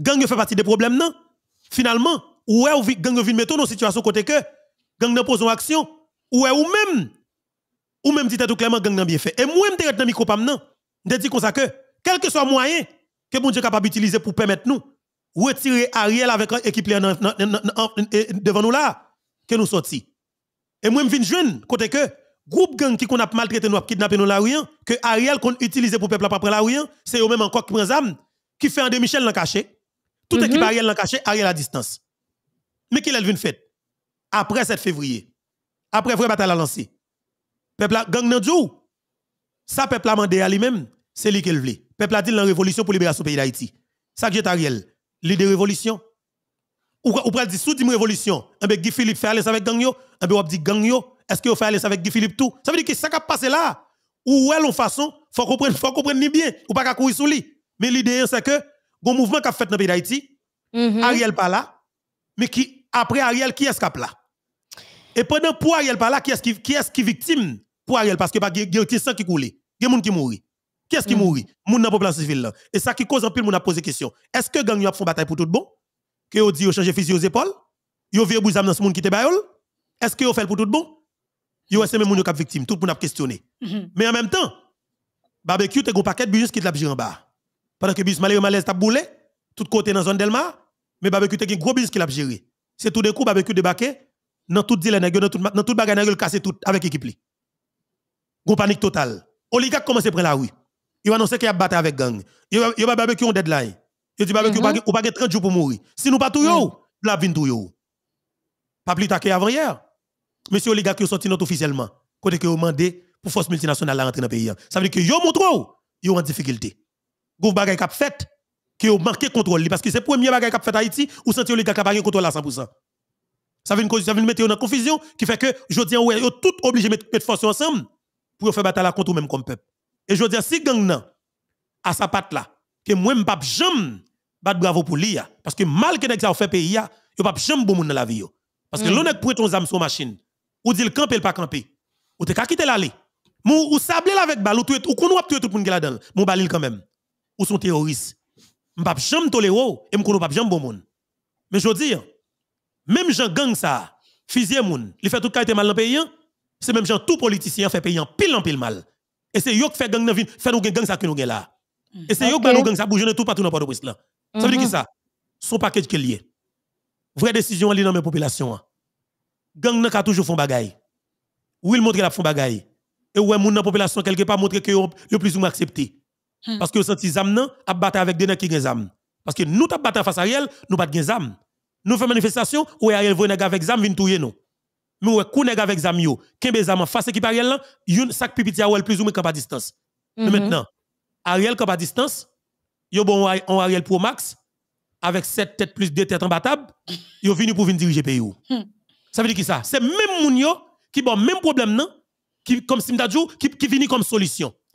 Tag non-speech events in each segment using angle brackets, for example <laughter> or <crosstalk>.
gang fait partie des problèmes, non? Finalement, ouais, ou gang vient mettre dans situation côté que, gang n'a pose une action, ouais, ou même, ou même dit tout clairement, gang n'a bien fait. Et moi, je dans le micro, non? Je dis comme ça que, quel que soit moyen que bon Dieu est capable d'utiliser pour permettre nous, retirer Ariel avec l'équipe devant nous là, que nous sortis. Et moi, je viens jeune, côté que, groupe gang qui qu'on a maltraité nous, kidnappé nous la que Ariel qu'on utilise pour peuple après la c'est eux-mêmes encore qui prennent qui fait André Michel dans caché, tout mm qui équipe mhm. Ariel l'a caché, arrière à distance. Mais qu'il est venu fête après 7 février, après vrai bataille à lancer. Peuple a gang nan jour. Ça peuple a demandé à lui-même, c'est lui qui le veut. Peuple a dit la révolution pour libérer son pays d'Haïti. Ça que j'ai Ariel, l'idée révolution. Ou ou pral dit sous dit révolution, un eh ben, peu Guy Philippe fait aller avec gang yo, eh ben, peu ou dit gang est-ce que fait aller avec Guy Philippe tout? Ça veut dire que ça qui a passé là, ou elle en façon, faut comprendre, faut comprendre ni bien, ou pas qu'à courir sous lui. Mais l'idée c'est que mouvement qui a fait dans le pays d'Haïti, mhm. Ariel pas là, mais qui, après Ariel, qui est-ce qui est là? Et pendant pour Ariel pas là, qui est-ce qui, est victime pour Ariel? Parce que pas de sang qui coule, il y a qui mourit. Qui est-ce qui mhm. mourit? Moun dans la population civile là. Et ça qui cause un pile, moun a posé question. Est-ce que gang a fait bataille pour tout bon? Que ont dit changé de physique aux épaules? Yo vieux bouzam dans ce monde qui te baïol? Est-ce que ont fait pour tout bon? Yo c'est même moun qui sont victime, tout moun a questionné. Mhm. Mais en même temps, barbecue te un paquet de business qui te la en bas. Pendant que Bismarck et Malaise est boulé, tout côté dans la zone Delma, mais barbecue est un gros business qui a géré. C'est tout de coup, barbecue débarqué, dans tout dans tout, le tout bagage, est cassé tout avec l'équipe. Gros panique totale. Oligarque commence à prendre la rue. Il a annoncé qu'il a battu avec gang. Il a barbecue en deadline. Il dit barbecue, mm-hmm. ou pas 30 jours pour mourir. Si nous pas tout yo, mm. la vin tout yo. Pas plus tard avant hier. Monsieur Oligarque est sorti notre officiellement. Côté que demandé demandé pour force multinationale à rentrer dans le pays. Ça veut dire que yo montre ont en difficulté gros bagay kap fait qui ont manqué contrôle parce que c'est premier bagay kap fait Haïti ou senti les gars qui pas contrôle à 100%. Ça vient mettre en confusion qui fait que je dis ouais yo tout obligé mettre mettre force ensemble pour faire bataille contre même comme peuple. Et je dis si gang nan à sa patte là que moi m pas jamais battre bravo pour lui parce que mal que nèg ça fait pays là, yo pas jamais bon monde dans la vie Parce que mm. l'on est pour ton âme sur machine ou dit le camper pas camper. Ou t'es qu'à quitter l'aller. ou sabler avec balle ou tu ou qu'on ou tout le monde là dedans. Mou balil quand même ou sont terroristes. Je ne jamais tolérer et je ne pas jamais bon monde. Mais je veux dire, même gens gang ça, fusillé moun, tout fait tout qualité mal dans pays, hein, c'est même gens tout politicien fait pays pile en pile mal. Et c'est eux qui fait gang dans ville, fait nous gang ça que nous gagne là. Et c'est eux qui nous gang ça bouger tout partout dans Port-au-Prince là. Ça veut dire qui mhm. ça, son package qui est lié. Vraie décision est dans mes populations. Hein. Gang n'a toujours font bagaille. Ou il montre la font bagaille. Et ouais, moun dans population quelque part montre que yo plus ou moins accepté. Hmm. Parce que senti les nan, à battre avec des gens qui zam. Parce que nous avons battre face à Ariel, nous battons de Nous faisons manifestation, où Ariel voit nèg avec zam, vient touye nous. Mais ou kou nèg avec zam yo, Qui zam en face à Ariel là, un sac pipiti à ou plus ou moins à distance. Mais mhm. maintenant, Ariel camp à distance, yo bon Ariel Pro Max avec 7 têtes plus 2 têtes en battable, yo venu pour venir diriger pays. Hmm. Ça veut dire qui ça C'est même moun qui qui bon même problème non qui comme Simdadjou qui qui vient comme solution.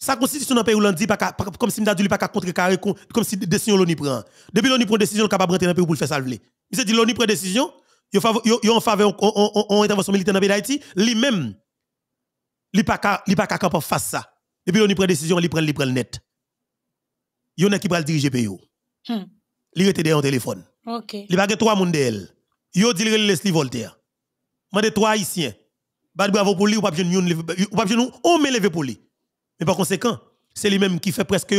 Sa constitution dans le pays où l'on dit, comme si Mdadou pas contre carré, comme si décision y prend. Depuis y prend décision, on capable rentrer dans le pays pour le faire salver. Il se dit y prend décision, il en faveur en intervention militaire dans le pays d'Haïti, lui-même, il pas capable de faire ça. Depuis y prend décision, il prend le net. Il y en a qui va le diriger le pays. Hmm. Il était derrière un téléphone. Il y a trois mondes d'elle. Il dit Leslie Voltaire. y des trois haïtiens. Bravo pour lui, ou pas besoin de nous, ou pas besoin de nous, on me lever pour lui. Mais par conséquent, c'est lui-même qui fait presque,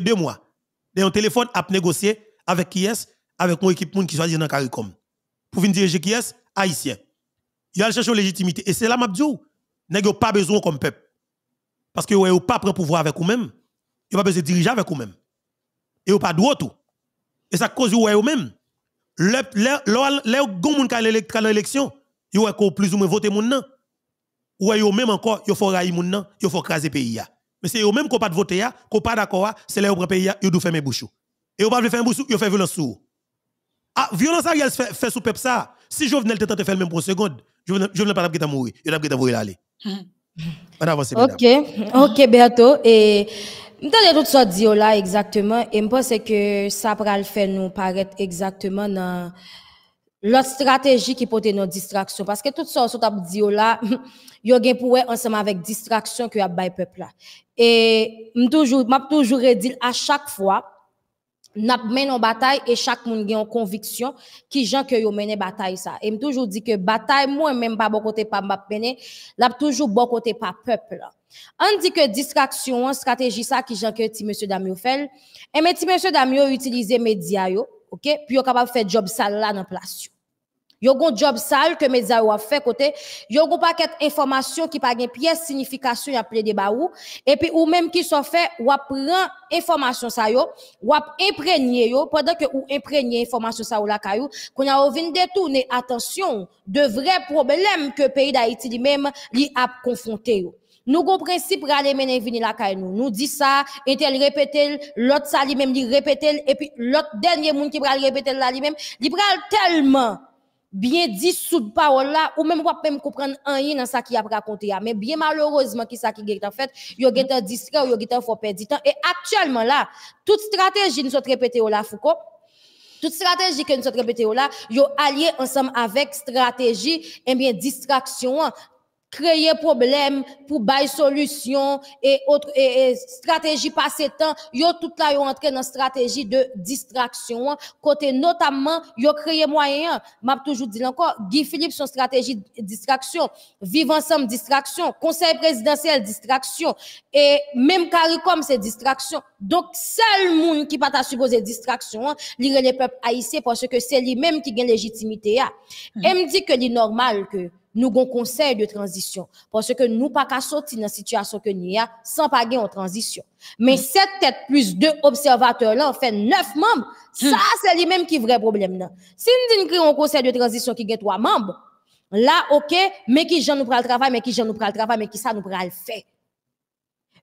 deux mois. de on téléphone à négocier avec qui est Avec mon équipe qui soit dans CARICOM. Pour venir diriger qui est Haïtien. Il a cherché légitimité. Et c'est là, Mabdiou, n'a pas besoin comme peuple. Parce que vous n'avez pas pris pouvoir avec vous-même. Vous n'avez pas besoin de diriger avec vous-même. Et vous n'avez pas droit tout. Et ça cause vous-même. Lorsque vous dans l'élection, vous avez plus ou moins voté. Vous avez même encore, vous avez fait railler, vous Il fait craser le pays. Mais c'est eux-mêmes qui n'ont pas voté, hein. qui n'ont pas d'accord, hein. c'est les où pays, hein. ils doivent faire mes bouchons Et ils ne pas faire bouchons, ils font violence sous. Ah, violence elle fait, fait sous peuple ça. Si je venais de faire le même pour une seconde, vais pas de mourir, Je venais de aller. Hmm. On avance. OK, OK bientôt et je tout ça dit là exactement et je pense que ça le faire nous paraître exactement dans L'autre stratégie qui être nos distractions. Parce que tout ça, s'en a dit là, il y a ensemble avec distraction que a peuple là. Et je toujours, toujours dit à chaque fois, n'a mené en bataille et chaque monde a une conviction qui gens que yo mené bataille ça et me toujours dit que bataille moi même pas bon côté pas m'a mené l'a toujours bon côté pas peuple on dit que distraction stratégie ça qui gens que ti monsieur Damio fait et eh mais ti monsieur Damio utiliser média yo OK Puis yo capable faire job sale là dans place. Yo un job sale que médias ont fait côté, yo gon paquet information qui pas gain pièce signification y a plein et puis ou même qui sont fait ou prend information ça yo, ou imprégné yo pendant que ou imprégné information ça ou la caillou, qu'on a vinn détourner attention de vrais problèmes que le pays d'Haïti lui-même a confronté nous avons principe d'aller mener venir la caille nous. Nous dit ça, et elle répète, l'autre ça lui-même dit répète, et puis l'autre dernier monde qui va répéter là lui-même, il pral tellement bien dit sous parole là, ou même pas même comprendre rien dans ça qui a raconté Mais bien malheureusement, qui ça qui est en fait, yo est en distrait, yo est perdre temps. Et actuellement là, toute stratégie nous sommes répétée au la Foucault, toute stratégie que nous sommes répétée là, yo allié ensemble avec stratégie, et eh bien distraction, créer problème pour bail solution et autres et, stratégie passé temps yo tout là yo entré dans stratégie de distraction côté notamment yo créé moyen m'a toujours dit encore Guy Philippe son stratégie de distraction vivre ensemble distraction conseil présidentiel distraction et même CARICOM c'est distraction donc seul monde qui pas ta supposé distraction hein, lire les peuples haïtiens parce que c'est lui-même qui gagne légitimité et hein. hmm. me dit que c'est normal que Nou gon konsey de tranzisyon. Pon se ke nou pa ka soti nan sityasyon ke ni ya, san pa gen yon tranzisyon. Men 7 tèt plus 2 observatèr lan, fè 9 mamb, sa se li menm ki vre problem nan. Si nou di nkri yon konsey de tranzisyon ki gen 3 mamb, la, ok, men ki jan nou pral travay, men ki jan nou pral travay, men ki sa nou pral fè.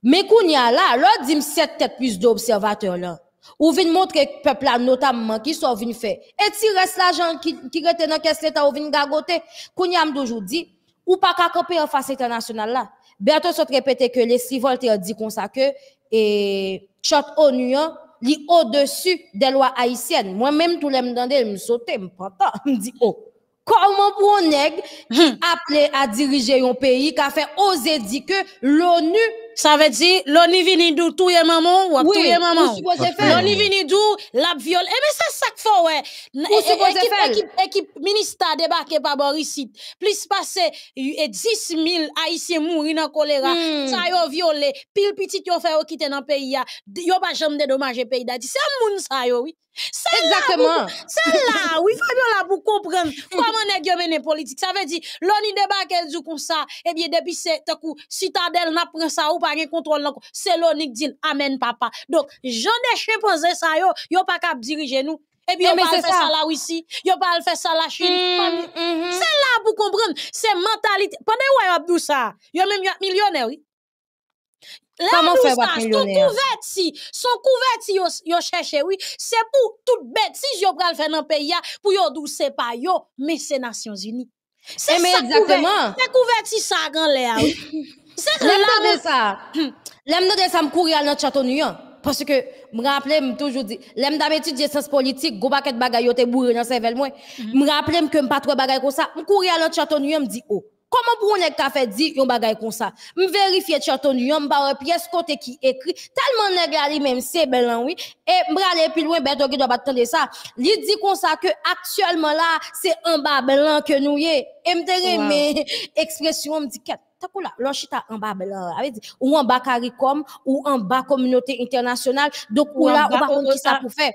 Men kou niya la, la di m 7 tèt plus 2 observatèr lan, Ou vin montre peuple là notamment qui sont venus faire. Et si reste l'argent qui qui rete dans caisse l'état ou vin gagote, kounya toujours dit ou pas ka en face international là. Bientôt se répété que les si Voltaire dit comme ça que et chat ONU li au-dessus des lois haïtiennes. Moi-même tout l'aime me sauter, me prend <laughs> me dit oh Comment pour un nègre hmm. appelé à diriger un pays, qui a fait oser dire que l'ONU ça veut dire, l'ONU venu d'où tout est maman ou tout est maman. L'ONU vini d'où la viol. et eh mais c'est ça que faut, ouais. Équipe, équipe, ministère débarqué par Borisite. Plus passé 10 000 Haïtiens mourir dans choléra. Hmm. Ça ont violé. Pile petit ont fait quitter dans le pays. Yo pas jamais dédommager pays d'ici C'est un monde, ça a oui. Exactement. Celle-là, oui, Fabiola, pour comprendre <laughs> comment nèg yo mené politique. Ça veut dire, l'on qu'elle joue comme ça, eh bien, depuis c'est, coup, citadelle n'a pris ça ou pas de contrôle, c'est l'on dit, amen, papa. Donc, j'en ai chimpanzé ça yo, yo pas cap diriger nous. Et eh bien on pas faire ça là ici, yo pas faire ça la Chine. C'est mm, mm-hmm. là pour comprendre, c'est mentalité. Pendant ou a ça, yo même millionnaire, oui. Comment faire votre Son son oui. C'est pour toute bêtise yo pral faire dans pays pour yo c'est pas yo, mais c'est Nations Unies. C'est eh, exactement. C'est couverti ça l'air, <laughs> C'est de ça. <clears throat> L'aime ça me courir à notre château parce que me rappelle me toujours dit l'aime d'habitude politique go paquet pour te dans cerveau, moi mm-hmm. me que me pas trop tout comme ça me courir à l'autre château me dit oh Comment pour on est café dit yon bagay comme ça? Me vérifier chaton yon barre pièce côté qui écrit tellement nèg li même c'est blanc hein, oui et m'braler plus loin bête ben, qui doit attendre ça. Li dit comme ça que actuellement là c'est un bas blanc que nous y et me remet <laughs> expression me dit là, l'ochita en bas blanc, ou en bas CARICOM, ou en bas communauté internationale. Donc, ou là, on pas mhm. contre qui ça pour faire.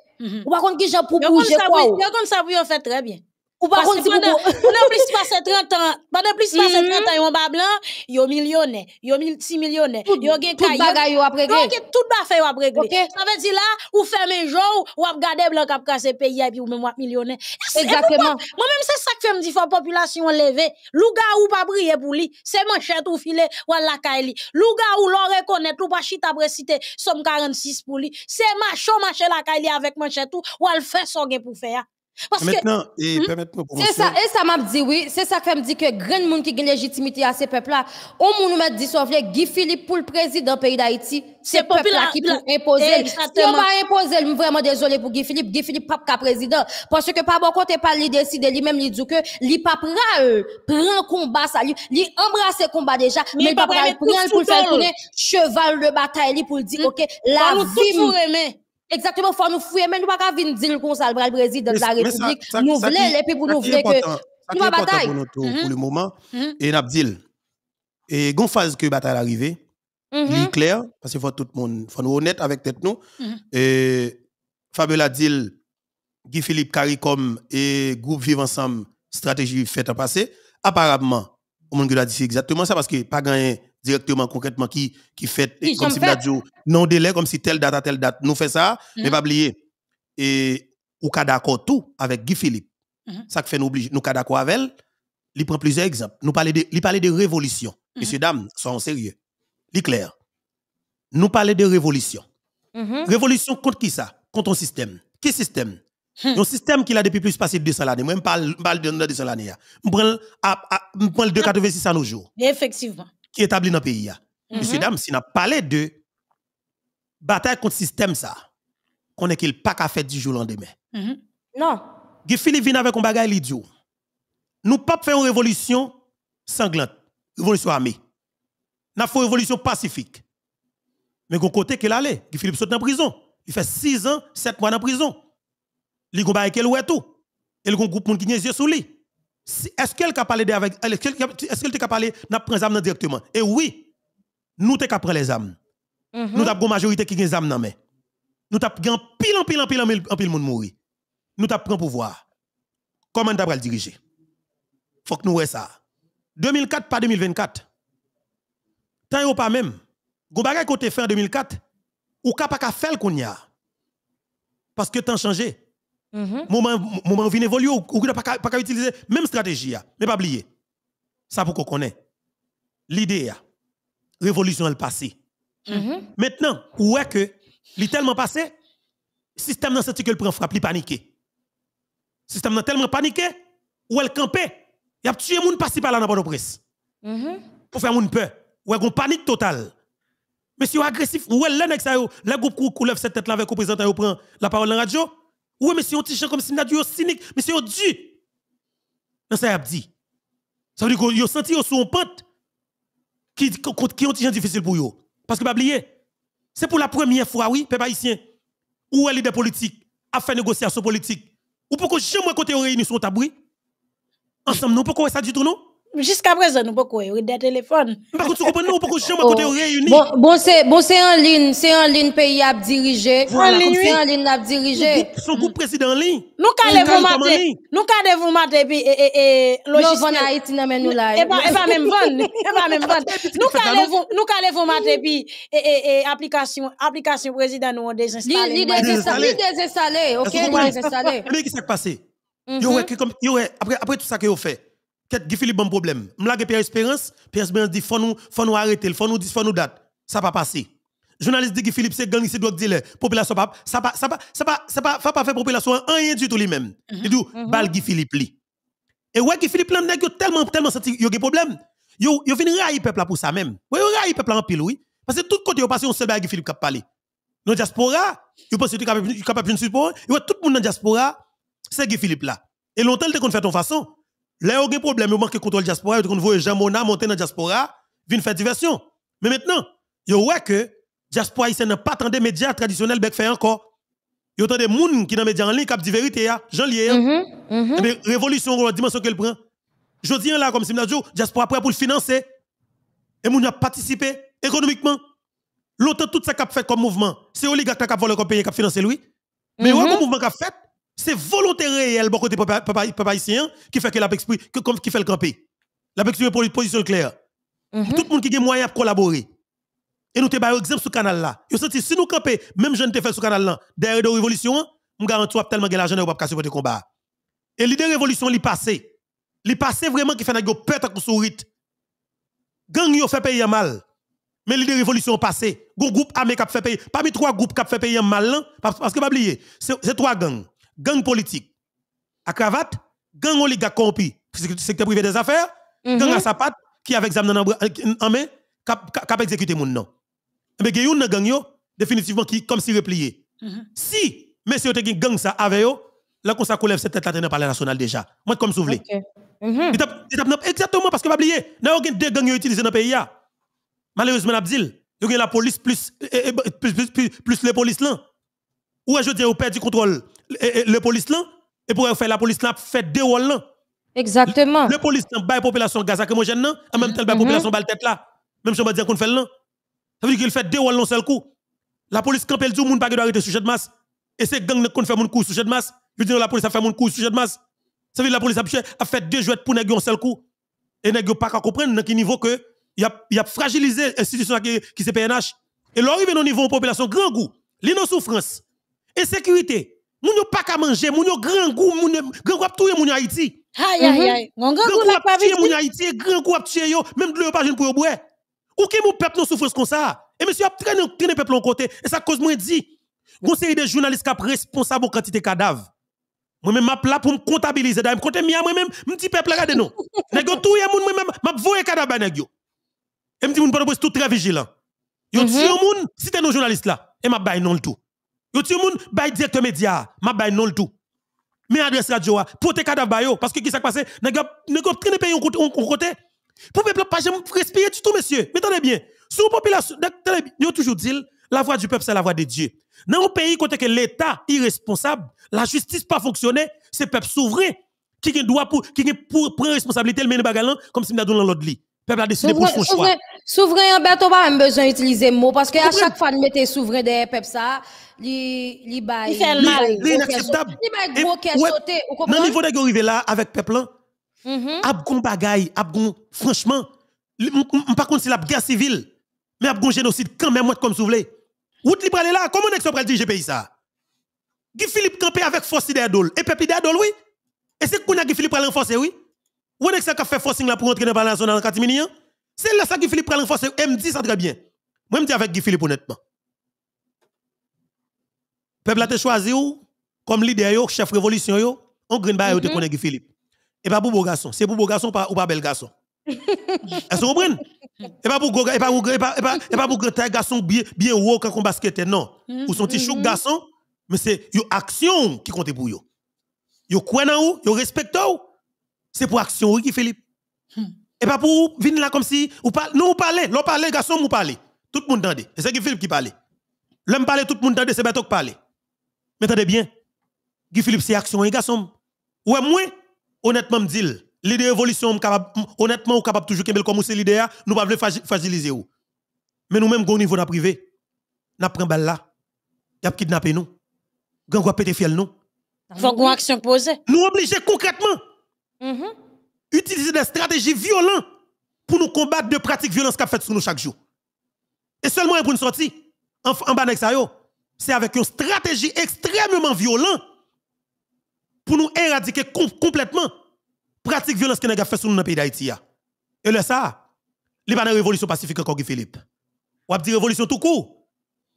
On va contre qui j'ai pour bouger quoi. Comme ça, vous fait très bien. Ou pas contre, pendant, plus de 30 ans, pendant plus de 30 mhm. ans, yon bas blanc, yon millionnaire, yon multimillionnaire, yon gen Tout bagay après gen. Tout bagay yon après réglé. Ça veut dire là, ou ferme jour, ou ap gade blanc kap kase pays et puis ou même wap millionnaire. Exactement. Moi-même c'est ça que fait me dit faut population lever. Louga ou pas briller pour lui, c'est manchette ou filé ou la kaili. Louga ou l'on reconnaître ou pas chita après cité somme 46 pour lui. C'est macho maché la kaili avec manchette ou ou al fait son gen pour faire. Parce maintenant, et hmm, moi pour C'est ça, et ça m'a dit oui, c'est ça qui me dit que grand monde qui gagne légitimité à ces peuples-là, on nous met dissolver Guy Philippe pour le président du pays d'Haïti, c'est le peuple-là qui peut imposer. Si on va imposer, je suis vraiment désolé pour Guy Philippe, Guy Philippe pas qu'à président, parce que par bon côté, pas lui décider, lui-même lui dit que lui pas prend prend combat ça, lui, lui embrasse combat déjà, mais pas prend pour faire tourner cheval de bataille, lui pour dire, hmm? ok, la vie. Exactement, faut nous fouiller, mais nous pas venir dire comme ça le président de la République. Nous voulons, et puis pour nous voulons que nous bataille. Pour, le mm-hmm. moment, mm-hmm. et nous dit, et gon phase que bataille arrivée, il est mm-hmm. clair, parce qu'il faut tout le monde, faut nous honnête avec tête nous. Et Fabiola dit, Guy Philippe Caricom et groupe Vivre Ensemble, stratégie faite à passer. Apparemment, on a dit exactement ça parce que pas gagné directement, concrètement, qui, qui fait, comme si vous non délai, comme si telle date à telle date, nous fait ça, mm-hmm. mais pas oublier. Et, ou cas d'accord tout avec Guy Philippe. Mm-hmm. Ça fait nous obliger, nous cas d'accord avec elle, il prend plusieurs exemples. Nous parlons de, il parle de révolution. Mm-hmm. Messieurs, dames, soyons sérieux. Il clair. Nous parlons de révolution. Révolution contre qui ça? Contre un système. Qui système? Hmm. Un système qui a depuis plus de 200 années. Moi, je parle de 200 années. Hein. Je prends de 86 à nos jours. Effectivement établi dans le pays. Mm-hmm. Monsieur, dames, si nous parlons de bataille contre le système, ça, qu'on est qu'il pas qu'à faire du jour au lendemain. Mm-hmm. Non. Philippe vient avec un bagage idiot. Nous pas faire une révolution sanglante, une révolution armée. Nous avons une révolution pacifique. Mais qu'on côté qu'il allait, Guy Philippe saute en prison. Il fait 6 ans, 7 mois en prison. Il a un bagage tout. Il a un groupe qui a les yeux sur lui est-ce qu'elle a parlé avec est-ce qu'elle est parlé n'a âmes directement et eh oui nous t'es prendre les âmes mm-hmm. nous avons une majorité qui les âmes dans nous avons grand pile en pile en pile en pile monde mourir nous t'a prend pouvoir comment diriger faut que nous voyons ça 2004 pas 2024 tant ou pas même go nous côté fait en 2004 ou ka pas faire qu'on y a parce que temps changé Mm-hmm. Moment, moment il évoluer ou pas pas utiliser même stratégie hein. mais pas oublier. Ça pour qu'on connaît. L'idée hein. révolution elle passé. Mm-hmm. Maintenant, où est que est tellement passé système dans senti prend frappe, il paniqué. Système dans tellement paniqué ou elle campe, il a tué moun passer par là dans la presse. Mm-hmm. Pour faire moun peur, ou elle panique totale. Monsieur agressif, ou elle là nèg ça le groupe lève cette tête là avec président yo prend la parole la radio. Ouais mais c'est un petit comme si a dit cynique, mais c'est dû. Non, ça a dit. Ça veut dire que vous senti un un pente qui qui ont gens difficile pour eux. Parce que pas c'est pour la première fois, oui, peuple haïtien, où elle est des politiques, à faire négociation politique. Ou pourquoi jamais côté réunir son tabou? Ensemble, non pourquoi ça du tout, non? Jusqu'à présent, nous pouvons avoir des téléphones. mais quand vous comprenez, nous oh. réunis. Bon, bon c'est bon, c'est en ligne, c'est en ligne pays à diriger. Voilà, c'est en ligne à diriger. Son coup mm. président en ligne. Nous calez vous mater. Nous calez vous mater puis et et logistique. Nous venons à Haïti Et pas et pas même vendre. Et pas même vendre. Nous calez vous nous calez vous mater puis et et application application président nous on désinstalle. Li désinstalle, désinstalle, OK, désinstalle. Mais qu'est-ce qui s'est passé comme Yo, après après tout ça que vous fait qui Philippe a un problème. M'lague Pierre Espérance, Pierre Espérance dit faut nous faut nous arrêter, faut nous dis, faut nous date. Ça pas passé." Journaliste dit que Philippe c'est gang c'est drogue dealer, population pas ça pas ça pas ça pas ça pas pas faire population rien du tout lui-même. Mhm, il dit mhm. bal Guy Philippe li. Et ouais Guy Philippe là tellement tellement senti y a des problèmes. Yo yo vinn railler peuple pour ça même. Ouais railler peuple en pile oui. Parce que tout côté yo passé on seul bal Guy Philippe qui parler. Non diaspora, yo pense que capable capable de support. Yo tout monde dans diaspora, c'est Guy Philippe là. Et longtemps il te qu'on fait ton façon. Là, il y a un problème, il manque de contrôle diaspora, il un Jean Mona monter dans la diaspora, vient faire diversion. Mais maintenant, il voit que diaspora ici n'a pas tant de médias traditionnels, bec fait encore. Il y a autant de qui dans les médias en ligne qui a dit vérité, Jean Lié. Mais révolution, la dimension qu'elle prend. Je dis hein, là, comme si je dis, diaspora prêt pour le financer. Et moun a participé économiquement. L'autre, tout ça qu'a fait comme mouvement, c'est oligarque qui a volé comme pays qui a financé lui. Mais mm -hmm. le mouvement qu'a fait, c'est volonté réelle bon côté papa haïtien qui fait que la qui fait le camper. La position une position claire. Mhm. Tout le monde qui a moyen de collaborer. Et nous te un exemple sur canal là. si nous camper même ne te fais sur canal là derrière la révolution, nous garantis tellement que l'argent ne va pour supporter combat. Et l'idée révolution li passé. Li passé vraiment qui fait pète peur sourire sourite. Gang ont fait payer mal. Mais l'idée révolution passé, gon groupe armé qui fait payer, parmi trois groupes qui ont fait payer mal hein, parce que pas oublier, c'est trois gangs gang politique. À cravate, gang oligarque corrompu, secteur privé des affaires, mhm. gang à sapate, qui avec zam euh, en main, cap exécuter mon nom. Mais eh il ben, y a une gang définitivement qui comme mhm. si replié. Si, mais si vous gang ça avec eux, là qu'on s'accouve cette tête là dans le national déjà. Moi comme vous voulez. Mhm. Exactement parce que pas oublier, y a deux gangs utilisés dans le pays. Malheureusement, il y a la police eh, eh, plus, plus, plus, les policiers. là. Ou je dis, vous perdez du contrôle le police là, et pour faire la police là, fait deux rôles là. Exactement. Le, police là, la population gaz lacrymogène là, en même temps, la mm-hmm. population bal tête là. Même si on va dire qu'on fait là. Ça veut dire qu'il fait deux rôles là, seul coup. La police quand elle dit, monde pas arrêter sujet de masse. Et c'est gang qu'on fait mon coup sujet de masse. Je dire la police a fait mon coup sujet de masse. Ça veut dire la police a fait deux jouets pour négocier un seul coup. Et pas qu'à comprendre dans quel niveau que il a, a fragilisé l'institution qui, qui c'est PNH. Et là, au niveau de la population, grand goût, l'inno souffrance, insécurité, Moun yo pas qu'à manger, moun yo grand goût, moun grand goût tuer moun Haïti. Aïe aïe mhm. aïe. Mon grand goût la tuer moun Haïti, grand goût tuer yo, même de pas jeune pour yo boire. Ou qui mon peuple nous souffre comme ça Et eh, monsieur a traîné traîné peuple en côté et ça cause moi dit. Gon des de journalistes qui responsable de quantité cadavre. Moi même m'a là pour me comptabiliser d'ailleurs, compter moi même, me dit peuple regardez nous. <laughs> Nèg tout tuer moun moi même m'a voyer cadavre nèg yo. Et me dit moun pas tout très vigilant. Yo mhm. tuer moun si t'es nos journalistes là et m'a bay non le tout. Yo ti moun bay direct média, m'a bay non tout. Mais adresse radio pour tes cadavres parce que qui s'est passé, n'a pas traîné pays on côté. Pour peuple pas jamais respirer du tout monsieur. Mais attendez bien. Sous population, yo toujours dit la voix du peuple c'est la voix de Dieu. Dans un pays côté que l'état irresponsable, la justice pas fonctionner, c'est peuple souverain qui a droit pour qui pour prendre responsabilité le bagalan comme si nous dans l'autre lit. Peuple a décidé pour son choix. Souverain en pas besoin d'utiliser mot parce que à chaque fois de mettre souverain derrière peuple ça li, li bay... Li mal. Li bay gwo kè sote, ou Nan niveau de gyo rive la, avèk peplan, a -hmm. bagay, franchement goun, franchman, mpa pas contre la guerre civile. mais a goun génocide quand même, comme vous voulez tu li pralé là? comment est-ce que pays ça? Guy Philippe campé avec force d'Adol. Et peuple d'Adol, oui. Et c'est qu'on a Guy Philippe a renforcé oui. Ou est-ce qui fait forcing là pour entrer dans la zone en Katimini? Hein? C'est là ça Guy Philippe a renforcé. M et ça très bien. Moi, je dis avec Guy Philippe honnêtement. Peuple a été choisi comme leader, chef révolution, on green yo te mm-hmm. connaît Philippe. Et pas pour beau garçon, c'est pour beau garçon ou pas bel garçon. <laughs> Est-ce que vous comprenez? Mm-hmm. Et pas pour gros et pas pour pas garçon bien bien haut quand on basket non. Ou sont petit chou mm-hmm. garçon, mais c'est une action qui compte pour yo. Yo croient en ou, yo respecte ou. C'est pour action oui Philippe. Hmm. Et pas pour venir là comme si ou pas nous parler, l'on parler garçon nous parler. Tout le monde entendait. C'est Philippe qui parlait. L'homme parle, tout le monde entendait, c'est Beto qui parlait. Mais attendez bien, Guy Philippe, c'est action, un hein, garçon. Ouais, moi, honnêtement, me dis, l'idée évolution, honnêtement, on capable toujours qu'elle comme c'est l'idée, hein, nous ne pouvons pas faciliter. Mais nous-mêmes, au niveau de la privé, nous prenons balle là, nous kidnappé nous, nous avons pété fiel nous. Faut une action posée. Nous obliger concrètement. Mm-hmm. Utiliser des stratégies violentes pour nous combattre de pratiques violentes qu'a faites sur nous chaque jour. Et seulement pour nous sortir en, bas de c'est avec une stratégie extrêmement violente pour nous éradiquer complètement pratique violence que nous avons fait sur dans le pays d'Haïti. Et le ça, il n'y pas de révolution pacifique encore, Philippe. Ou a dit révolution tout court.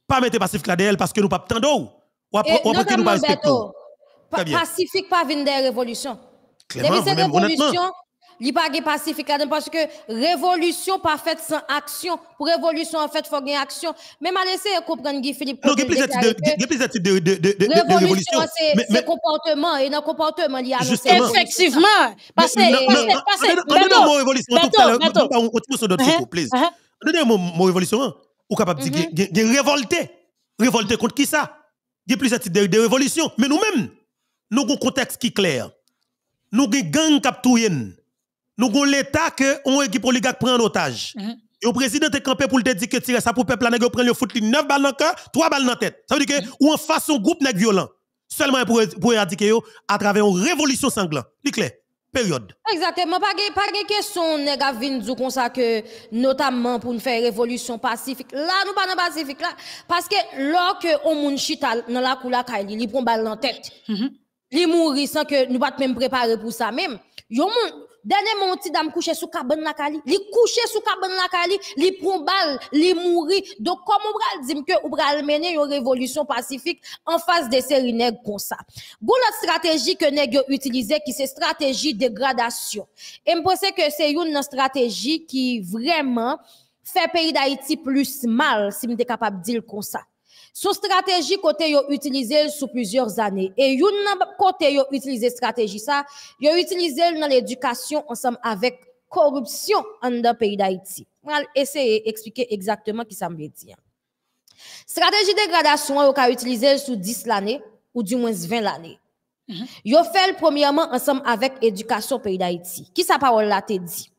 Pas mettre pacifique là dedans parce que nous pas tant d'eau. Ou que nous pas respectons. Pacifique pas venu des révolutions. Clairement, même honnêtement. révolution, il pa gen parce que révolution pas faite sans action, pour révolution en fait, faut gen action. Même à laisser comprendre Philippe. Non, gen plus de type de, de, de, de, révolution. c'est comportement, et dans comportement, il y a Effectivement, parce que... Non, non, mon révolution, tout à l'heure, on tire sur d'autres trucs, please. Donnez-moi mon révolution, hein. ou capable de dire, révolter révolté, révolté contre qui ça? Gen plus de de révolution, mais nous-mêmes, nous avons un contexte qui est clair. Nous avons gang cap tout nous avons l'État que on équipe oligarque prend en otage. Mhm. Et le président est campé pour le dire que tirer ça pour peuple, là, prend le foot 9 balles dans le cœur, 3 balles dans la tête. Ça veut dire que, mhm. ou en face, un groupe n'est violent. Seulement pour, pour éradiquer à travers une révolution sanglante. C'est clair. Période. Exactement. Pas de question, nèg a comme ça que, notamment pour faire révolution pacifique. Là, nous pas pacifique là. Parce que, lorsque on moun chita dans la coula ils prennent prend balle dans tête. Mhm. ils mourit sans que nous pas même préparer pour ça même. Yo Dernier mon petit dame couché sous cabane la cali, li couché sous cabane la cali, li prend balle, li mouri. Donc comme on va dire que on peut mener une révolution pacifique en face de ces nèg comme ça. Bon la stratégie que nèg utilisé qui c'est stratégie dégradation. Et me pense que c'est une stratégie qui vraiment fait pays d'Haïti plus mal si me capable de dire comme ça. Son stratégie côté yo utilisé sous plusieurs années et yon côté yo utilisé stratégie ça, yo utilisé dans l'éducation ensemble avec corruption dans le pays d'Haïti. vais essayer expliquer exactement qui ça veut dire. Hein. Stratégie dégradation yo ka utilisé sous 10 l'année ou du moins 20 l'année. Mm -hmm. fait premièrement ensemble avec éducation pays d'Haïti. Qui sa parole là te dit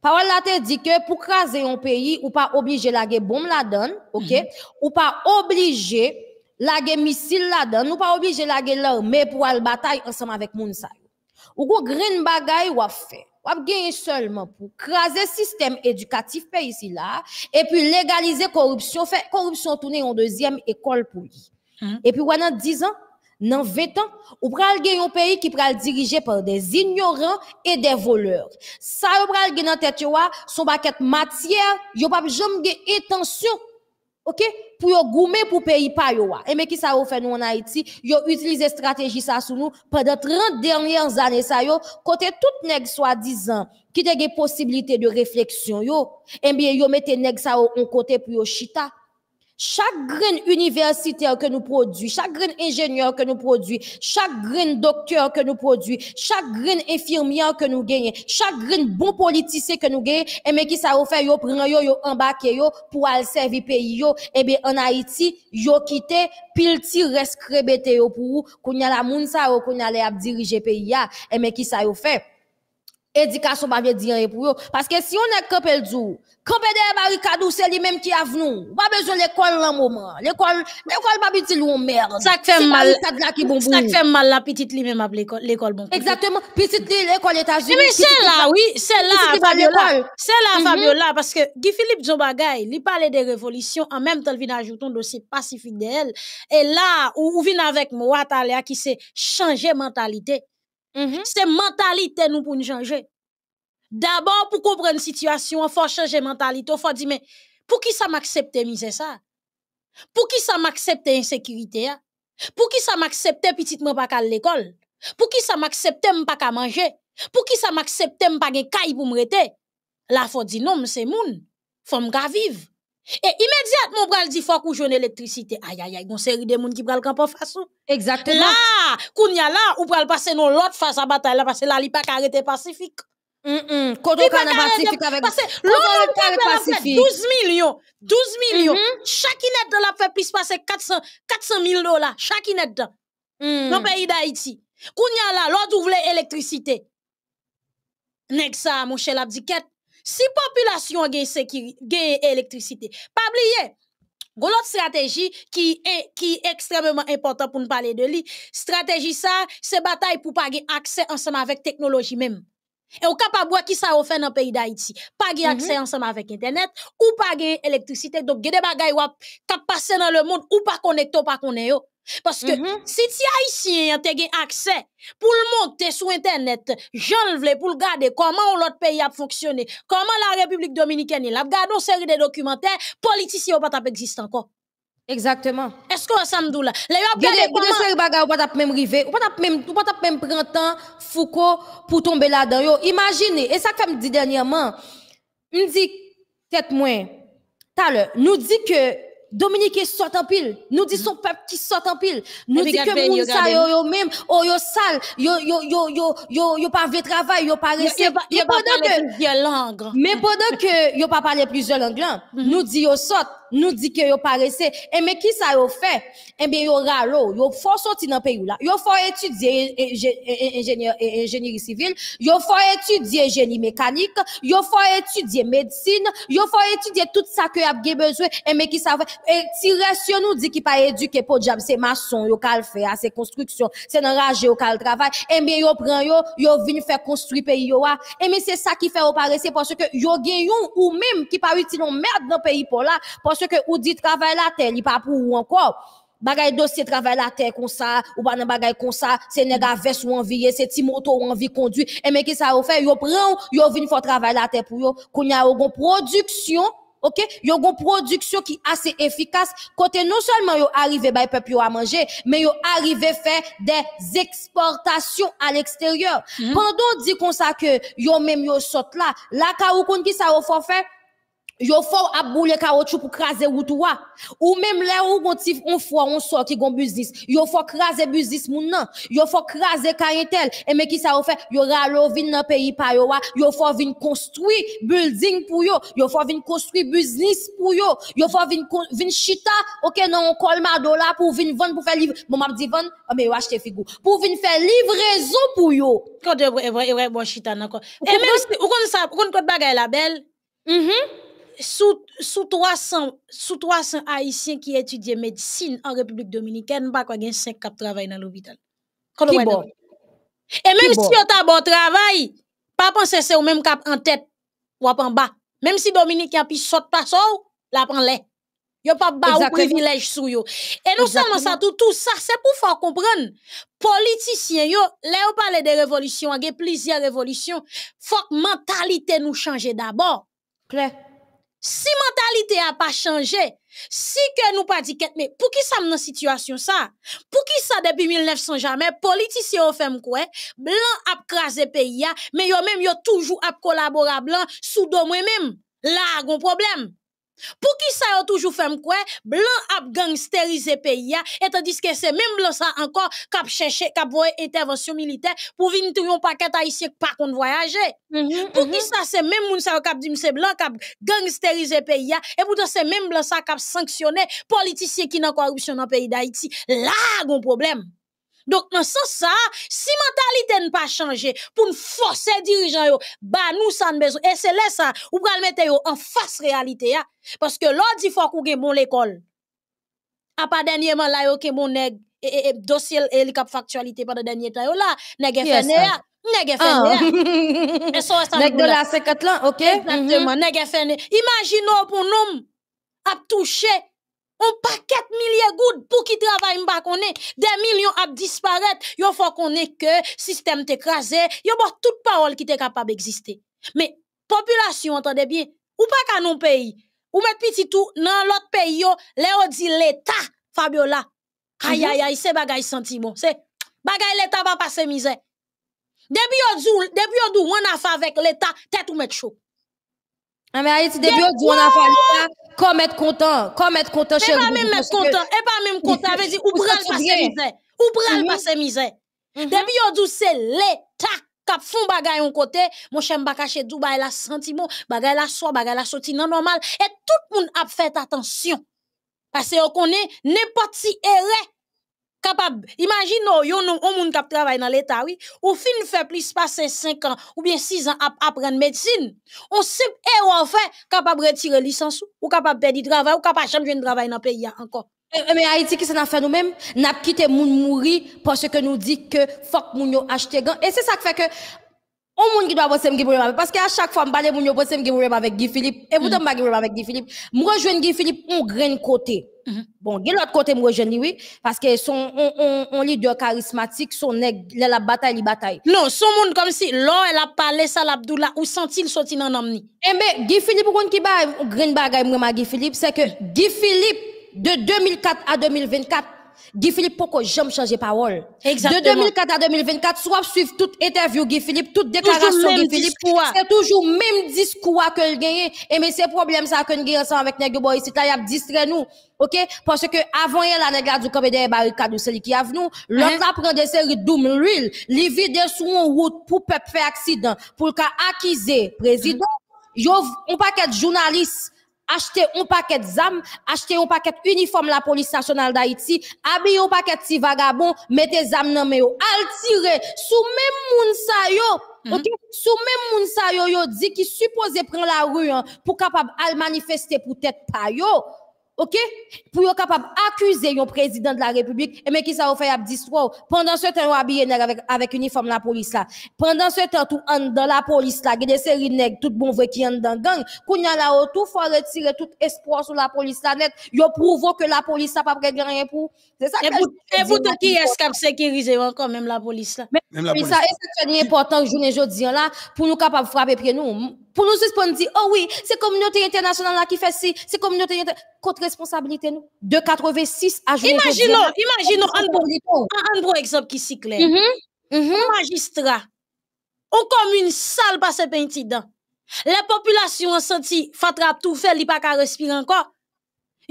Parole là te dit que pour craser un pays, ou pas obliger la bombe la donne, OK? Mhm. Ou pas obliger la missile la donne, ou pas obliger la guerre l'armée pour aller bataille ensemble avec Mounsa. Ou quoi green bagay ou a fait. Ou a gagné seulement pour craser système éducatif pays ici là et puis légaliser corruption, faire corruption tourner en deuxième école pour lui. Mhm. Et puis a 10 ans dans 20 ans, ou pral gen un pays qui pral dirigé par des ignorants et des voleurs. Ça ou pral gen dans tête ah, son baquette matière, yo pas jamais gen intention. OK? Pour yo goumer pour pays pa yo ah. Et mais qui ça yon fait nous en Haïti, yo utilise stratégie ça sous nous pendant 30 dernières années ça yo, côté tout nèg soi-disant qui te gen possibilité de réflexion yo, et eh bien yo mette nèg ça au côté pour yo chita. Chaque graine universitaire que nous produit, chaque graine ingénieur que nous produit, chaque graine docteur que nous produit, chaque graine infirmière que nous gagne, chaque graine bon politicien que nous gagne, et eh mais qui ça fait yo prend yo yo embarqué yo pour aller servir pays yo, et eh bien en Haïti, yo quitté pile ti reste yo pour qu'on y a la moun sa qu'on y a diriger pays ya, et eh mais qui ça yo fait éducation pas dire pour eux parce que si on est campé le jour de Marie ou c'est lui même qui a venu pas besoin l'école là moment l'école l'école pas petit ou merde ça fait mal qui bon ça fait mal la petite lui même l'école l'école bon exactement petite l'école États-Unis mais c'est là oui c'est là Fabiola c'est là mhm. Fabiola parce que Guy Philippe Jobagay il parlait des révolutions en même temps il vient ajouter un dossier pacifique d'elle et là où vient avec moi qui c'est changer mentalité Mhm. C'est mentalité nous pour nous changer. D'abord, pour comprendre la situation, il faut changer mentalité. Il faut dire, mais pour qui ça m'accepte misère ça? Pour qui ça m'accepte insécurité? Hein? Pour qui ça m'accepte petitement pas à l'école? Pour qui ça m'accepte pas qu'à manger? Pour qui ça m'accepte pas à caille pour me rester? La faut dire non, c'est moun. Faut me vivre. Et immédiatement, on va dire faut qu'on joue l'électricité. Aïe, aïe, aïe, on série de monde qui va le camp en façon. Hein. Exactement. Là, Kounia, là, on va le passer dans l'autre face à la bataille, parce que là, il n'y a pas qu'à arrêter Pacifique. Hum, a pas de on Pacifique avec Parce que l'on a fait 12 millions, 12 mm-hmm. millions, chaque inette de la fête puisse passer 400, 000 dollars, chaque inette de. Mm. Dans le pays d'Haïti. Kounia, là, l'autre ouvre l'électricité. N'est-ce pas, mon cher Abdiquette? Si la population a sécurité, l'électricité, Pas oublier. L'autre stratégie qui est, qui est extrêmement importante pour nous parler de lui, stratégie ça, c'est bataille pour pas accès ensemble avec technologie même. Et au capable qui ça a fait dans le pays d'Haïti, pas avoir mhm. accès ensemble avec internet ou pas gain électricité donc des choses qui passent dans le monde ou pas connecté pas connecté parce que mm-hmm. si ti Haïtiens ont gen pour pour monter sur internet, j'en le vle pour regarder comment l'autre pays a fonctionné, comment la République dominicaine la gardé une série de documentaires, politiciens ou pat pas encore encore. Exactement. Est-ce qu'on vous là Les gens comment Gade ou pas même rivé, ou pas même ou Foucault pour tomber là-dedans. imaginez et ça que me dit dernièrement, me dit être moins. Tout nous dit que Dominique sort en pile. Nous dit son mm-hmm. peuple qui sort en pile. Nous dit que moun sa yo yo même, oh yo sale, yo yo yo yo yo pas de travail, yo pas resté. Mais pendant que Mais pendant que yo pas parlé plusieurs langues, mm-hmm. nous dit yo sort, nous dit que yo pas resté. Et mais qui ça yo fait Eh bien yo ralo, yo faut sortir dans pays là. Yo faut étudier ingénieur ingénierie civile, yo faut étudier génie mécanique, yo faut étudier médecine, yo faut étudier tout ça que y a besoin. Et mais qui ça fait et si reste nous dit qu'il pas éduqué pour job, c'est maçon, yo qu'al fait, c'est construction, c'est enragé yo qu'al travail, et eh bien yo prend yo, yo vient faire construire pays yo ah. Et eh mais c'est ça qui fait apparaître, c'est parce que yo gagnon ou même qui pas utile merde dans pays pour là parce que ou dit travail la terre, il pas pour ou encore bagay dossier travail la terre comme ça ou pas choses comme ça c'est négatif veste ou envie c'est ti moto ou envie conduit et eh mais qui ça a fait yo prend yo vinn faire travail la terre pour yo qu'on a une production OK yo gon production qui assez efficace côté non seulement yo arrivé bay peuple yo à manger mais yo arrivé faire des exportations à l'extérieur mm-hmm. pendant dit comme ça que yo même yo saute là la, la ka ki ça faut faire Yo fort a boule caoutchouc pour craser route ou même là ou on tif on fo on sort qui gon business. Yo faut craser business moun nan. Yo faut craser clientèle et mais qui ça fait yo ralo vin nan pays pa yo wa. Yo faut vin construire building pou yo. Yo faut vin construire business pou yo. Yo faut vin vin chita OK non on colma dollar pour vin vendre pour faire livre. Bon m'a dit vendre mais yo acheter figou. Pour vin faire livraison pou yo. Quand vrai vrai bon chita encore Et même si ou kon ça ou kon bagay la belle. Mhm sous, 300, sous 300 Haïtiens qui étudient médecine en République dominicaine, pas bah, quoi, il de 5 qui dans l'hôpital. Et même si ont un bon travail, pas penser c'est au même cap en tête ou en bas. Même si Dominicain puis saute pas ça, la prend les. Yo pas ba ou privilège sou yo. Et non seulement ça tout tout ça c'est pour faire comprendre politiciens yo là on parle de révolution, il y a plusieurs révolutions, faut que mentalité nous changer d'abord. Claire. Si mentalité a pas changé, si que nous pas dit mais pour qui ça dans situation ça? Pour qui ça depuis 1900 jamais politiciens ont fait quoi? Blanc a crasé pays mais yo même yo toujours a collaboré blanc sous dos moi même. Là, un problème. Pour qui ça a toujours fait quoi blanc a gangsterisé pays hein. et tandis que c'est même blanc ça encore cap chercher cap intervention militaire pour venir tout un paquet haïtien pas qu'on voyager. Mm-hmm, pour mm-hmm. qui ça c'est même moun ça cap dim c'est blanc cap gangsterisé pays hein. et pourtant c'est même blanc ça cap sanctionner politicien qui dans corruption dans pays d'Haïti. Là un problème. Donc, dans ce sens, si mentalité ne pas changé, pour nous forcer les dirigeants, bah, nous, ça n'a besoin. Et c'est là, ça, ou pral mettre en face réalité, hein. Parce que l'autre, il faut qu'on bon l'école. A pas dernièrement, là, y'a mon nèg, dossier, et le cap factualité pendant dernier temps, là, nèg FNEA. Nèg FNEA. Nèg de la 50 là, ok? Exactement, mm -hmm. Imaginons pour nous, à toucher, on paquette milliers goud pour qui travaille m'pa koné, Des millions à disparaître. Il faut qu'on ait que système t'écrasé. Yo a toute parole qui t'est capable d'exister. Mais population entendez bien. Ou pas qu'à non pays. Ou mettre petit tout dans l'autre pays yo. Léo dit l'État, Fabiola. Aïe mm-hmm. aïe aïe, c'est bagay sentiment. C'est bagay l'État va passer misère. Depuis yon depuis on a fait avec l'État, tête ou mettre chaud. Ah, mais on on a fallu comme être content, comme être content chez Et pas même content, et pas même content, veut dire, ou pral passer misère, ou mm-hmm. mm-hmm. Depuis, c'est l'État kap fon bagay yon kote, mon dou bagay la sentiment, bagay la la normal, et tout monde a fait attention. Parce qu'on connaît n'importe si capable y yon on moun kap travaillent dans l'état oui ou fin plus passer 5 ans ou 6 ans à apprendre médecine on simple erreur eh, fait capable retirer licence ou capable perdre travail ou capable jamais de travail dans pays encore eh, eh, mais Haïti, qui s'en a fait nous-mêmes, n'a quitté moun parce que nous dit que fuck moun yo Et c'est ça qui fait que, on moun qui doit bosser m'gi problème parce qu'à chaque fois m'balé moun yo bosser m'gi problème avec Guy Philippe. Et pourtant mm. m'balé problème avec Guy Philippe. M'rejoindre Guy Philippe, on graine côté. Mhm. Bon, de l'autre côté, moi, je oui, parce que son on, on, on leader charismatique, son nègre, la bataille, la bataille. Non, son monde comme si, l'on, elle a parlé, ça, l'Abdoula, ou sent-il sorti dans l'omni. Eh bien, Guy Philippe, vous qui bat, une bagaille, moi, Guy Philippe, c'est que Guy Philippe, de 2004 à 2024, Guy Philippe pourquoi jamais changé parole. Exactement. De 2004 à 2024, soit suivre toute interview Guy Philippe, toute déclaration Guy Philippe, c'est toujours même discours que le gagne. Et mais c'est le ça que nous ensemble avec Nègre Boy, c'est là y a distrait nous. OK Parce que avant y la nègre du camp des barricades ou celui qui a venu, l'autre uh-huh. a prend des séries doom l'huile, li vide sur une route pour peuple faire accident, pour qu'a le président. Mm-hmm. Yo on paquet de journalistes acheter un paquet d'armes, acheter un paquet uniforme la police nationale d'Haïti, habiller un paquet de vagabonds, mettez des armes dans mes al tirer sous même moun sa yo. Mhm. sous même moun yo dit qui supposé prendre la rue hein, pour capable al manifester pour tête pa yo. OK Pour être capable d'accuser un président de la République, et eh mais qui ça fait à d'histoire. Pendant ce temps, habillé avec, avec uniforme la police là. Pendant ce temps, tout en dans la police là, des séries nèg tout bon vrai qui en dans gang. Kounya là tout faut retirer tout espoir sur la police là net. Yo prouve que la police ça pas prêt rien pour. C'est ça. Et vous, qui est-ce sécuriser encore même la police là Mais ça c'est important journée jodi là pour nous capable frapper nous. Pour nous suspendre, dire, oh oui, c'est communauté internationale qui fait si, c'est communauté internationale. Contre responsabilité, nous. De 86 à jour. Imaginons, imaginons, un bon exemple qui s'y clair. Mm-hmm, mm-hmm. Un magistrat, on commune sale par ce Les populations a senti, Fatra, tout fait, li pas qu'à respirer encore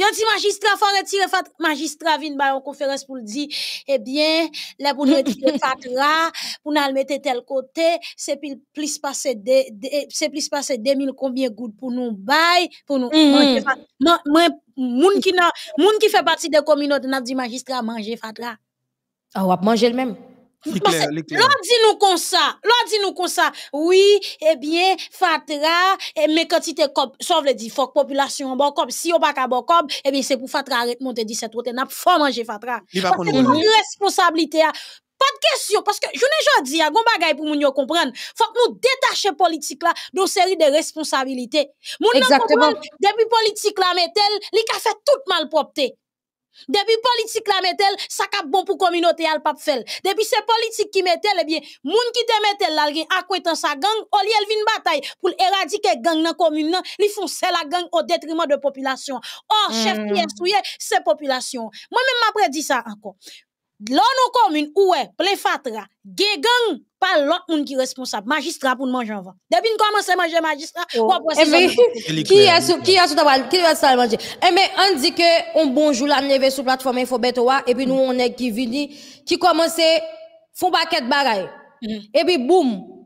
un petit magistrat fò retire fat magistrat vient ba en conférence pour dire eh bien les pour retirer fatra pour pour mettre mettre tel côté c'est plus passé de, c'est plus passé 2000 combien de pour nous nous pour nous. mm moi, manje moun ki fait partie de communauté nan dit magistrat manger fatra ah, ou mangez le même L'autre dit nous comme ça. L'autre dit nous comme ça. Oui, eh bien, Fatra, et eh, mais quand il te sauf le dit, faut que population bon cop. Si on pas bon cop, eh bien, c'est pour Fatra arrête monter 17 ou on a pas manger Fatra. Il va prendre responsabilité. Hein. Pas de question, parce que je n'ai jamais dit il y a des pour nous comprendre. faut que nous détachions la politique là, d'une série de responsabilités. Exactement. Depuis la politique là, mais elle, il a fait mal malpropreté. Depuis politique la mettel, ça cap bon pour communauté al pas faire. Depuis c'est politique qui mettel, eh bien, moun qui te mettel la rien dans sa gang, au lieu une bataille pour éradiquer gang dans commune nan, li font c'est la gang au détriment de population. Or chef mm. qui est souillé, c'est population. Moi même m'après dit ça encore. L'on commune où plein fatra, gang pas l'autre monde qui est responsable. Magistrat pour manger en avant Depuis qu'on commence à manger magistrat, oh. eh qui est sous qui est table, qui va se manger. Et eh mais on dit que on bonjour la neige sur plateforme InfoBeto, et puis nous on est qui vini qui commence à paquet de bagaille. Mm-hmm. Et puis boum,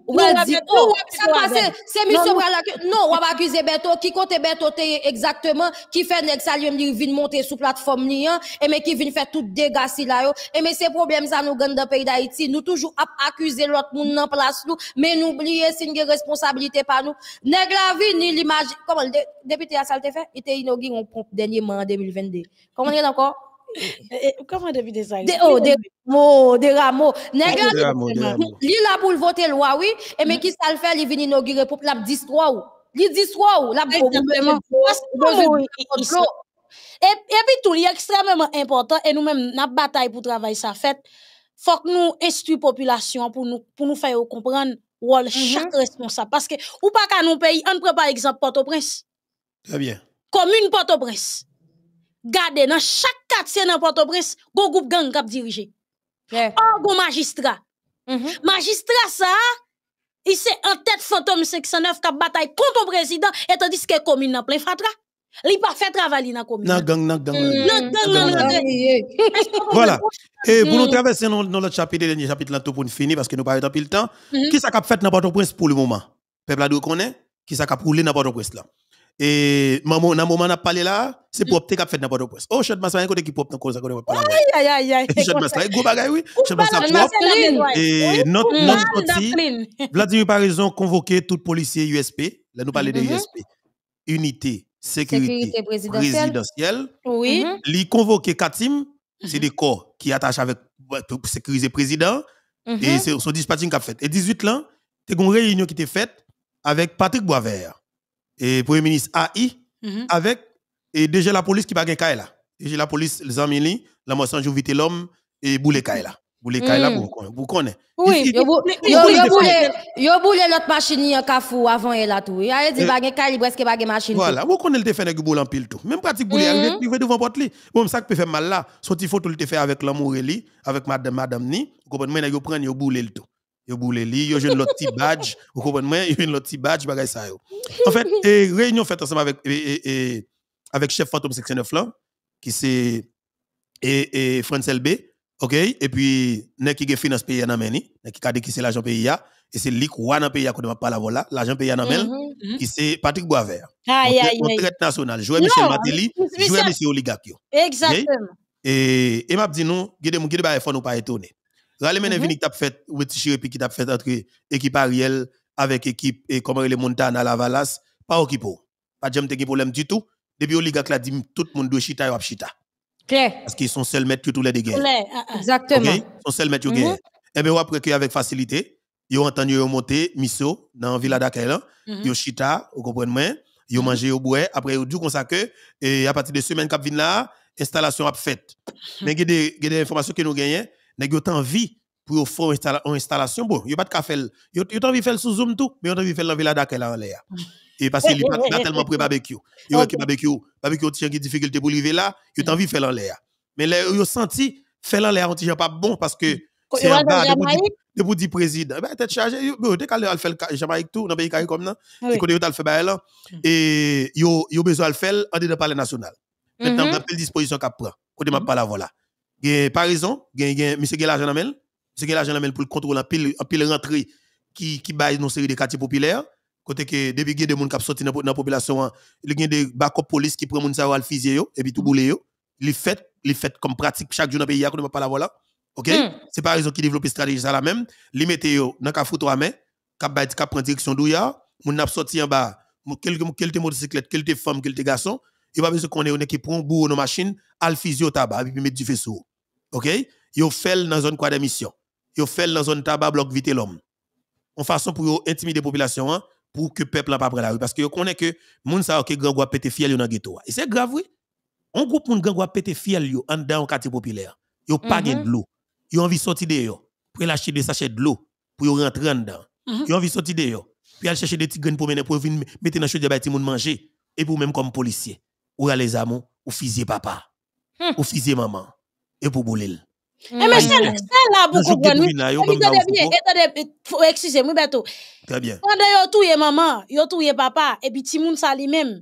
non, on va accuser Beto, qui compte Beto exactement, qui fait nex à lui, vient monter sous plateforme ni, et hein. eh, mais qui vient faire tout dégâts là, et eh, mais ces problème, ça nous gagne dans le pays d'Haïti, nous toujours accuser l'autre monde en place nous, mais nous oublions, c'est une responsabilité par nous. Nèg la vie, ni l'image, comment, le député a ça fait, il était inauguré, on pompe dernièrement en 2022. Comment il encore? Eh, eh, comment David Design? De, oh, des mots, des rameaux. Nègre, li la pour voter loi, oui, et eh, mais mm. qui ça le fait, il vient inaugurer pour la 10 3 Il 10 ou la Exactement. Et, puis tout, il est extrêmement important, et nous-mêmes, la bataille pour travailler ça fait, faut que nous instruions la population pour nous, pour nous faire comprendre mm-hmm. chaque responsable. Parce que, ou pas qu'à nous pays, on prend par exemple Port-au-Prince. Très bien. Commune Port-au-Prince. Gardez dans chaque quartier dans Port-au-Prince, go groupe gang kap dirigé, Yeah. Oh, magistrat, go mm-hmm. magistrat. Mm -hmm. il se en tête fantôme 509 kap bataille contre le président, et tandis que commune nan plein fatra. Li pa fait travail nan commune. Nan gang, nan gang. Voilà. Et pour nous mm. traverser dans notre chapitre, dernier chapitre là tout pour nous finir, parce que nous parlons depuis le temps, mm-hmm. qui ça kap fait nan Port-au-Prince pour le moment? Peuple a dû connaître, qui ça kap rouler nan Port-au-Prince là? Et maman, le moment on a parlé là, c'est mm. pour qui a fait n'importe quoi. Oh, shot un côté qui propre dans cause qu'on parler. Aïe aïe aïe aïe. Shot <laughs> masque, gros bagaille oui. Shot masque propre. Et notre notre parti <laughs> Vladimir Parizon, convoqué tout policier USP, là nous parler de mm-hmm. USP. Unité sécurité, présidentielle. Oui. Il convoqué Katim, c'est mm-hmm. des corps qui attachent avec sécuriser président et mm-hmm. c'est son dispatching qu'a fait. Et 18 ans, t'es une réunion qui t'est faite avec Patrick Boisvert et Premier ministre AI, mhm. avec et déjà la police qui va Kaila. Déjà la police, les amis, la moisson Jouvité l'homme et boule Kaila. boule Kaila, mm. vous connaissez. Oui, yo boulé l'autre machine en kafou avant elle là tout. Il a dit Kaila, calibre est-ce machine. Voilà, vous connaissez le fait avec boulé en pile tout. Même pratique boule, il veut devant porte là. Bon ça peut faire mal là, faut tout le fait avec l'amour avec madame madame ni, comprenez moi yo prendre yo boulé le tout yo boule li, yo jeune l'autre petit badge, vous comprenez, yo jeune l'autre petit badge, bagay ça yo. En fait, et réunion faite ensemble avec, et, avec chef Fantôme 69 là, qui c'est, et, et France B, ok, et puis, nek qui finance paysan nan meni, nek qui kade qui c'est l'agent paysa ya, et c'est lik ou nan pays ya qu'on ne pas la voilà, l'agent pays nan mhm, mhm. qui c'est Patrick Boisvert. Aïe, aïe, aïe. national, joué Michel Matéli, joué Monsieur Oligak yo. Exactement. Et, et m'a dit non, gede mou, gede ba e fon ou pas étonné. Raleigh Menevini mhm. qui t'a fait, retiré puis qui t'a fait entre équipe Ariel avec équipe, et comment les Montana, la Valas, pas au Kipo. Pas de problème du tout. Depuis que tout le monde doit chita et chita. Claire. Parce qu'ils sont seuls maîtres tous les dégâts. Ah, ah. Exactement. Ils sont seuls maîtres mm Et bien, après avec facilité, ils ont entendu monter Misso dans la Villa d'Akaïla, ils ont chita, vous comprenez, ils ont mhm. mangé, au ont Après, ils ont dit comme ça que, et à partir de semaine qui vient là, installation a faite. Mhm. Mais il y a des informations que nous gagnons nèg yo envie pour faire une installation bon yo pas de faire yo yo envie faire sous zoom tout mais yo envie faire la villa d'accueil en l'air et parce qu'il pas tellement près barbecue yo qui barbecue barbecue tient qui difficulté pour arriver là yo envie faire en l'air mais yo senti faire en l'air on pas bon parce que c'est un bas de vous dire président ben tête chargé yo t'es calé faire Jamaïque tout dans pays comme ça ah et côté yo t'al faire bail là mm. et yo yo besoin le faire en dedans parler national maintenant dans mm-hmm. quelle disposition qu'a prend côté m'a mm-hmm. pas la voilà par exemple, monsieur qui l'argent dans mail, monsieur qui l'argent pour contrôler en pile en pile rentrée qui qui baille dans série des quartiers populaires côté que depuis que y des gens qui sorti dans la population, hein, il y a des backup police qui prennent ça le fusil et puis tout bouler yo, fait les fait comme pratique chaque jour dans pays qu'on ne pas la voilà. OK? Hmm. C'est par raison qui développe stratégie ça la même, les mettez yo dans ka foutre à main, ka direction d'où il y a, mon n'a sorti en bas, quelques quelques motocyclette, quelques femmes, quelques garçons, il va besoin qu'on ait une qui prend bourre dans machine, al fusil tabac et puis mettre du OK Yo fait dans zone quoi d'émission. Yo fait dans zone tabac bloc vite l'homme. En façon pour intimider population hein, pour que peuple pas pris la rue parce que yo connaît que moun sa OK grand pété fiel dans ghetto. Hein. Et c'est grave oui. On groupe moun grand pété fiel yo en dans quartier populaire. Yo pas mhm. de l'eau. Yo envie sortir dehors pour lâcher des sachets de l'eau pour yo rentrer dedans. Mhm. Yo envie sortir dehors puis aller chercher des petits pour mener pour venir mettre dans de pour moun manger et pour même comme policier ou aller les amants ou fusiller papa hmm. ou fusiller maman et pour bouler. Et eh, mais c'est là pour comprendre. excusez-moi, Beto. Très bien. Pendant yo vous maman, tout papa, et puis monde ça lui-même.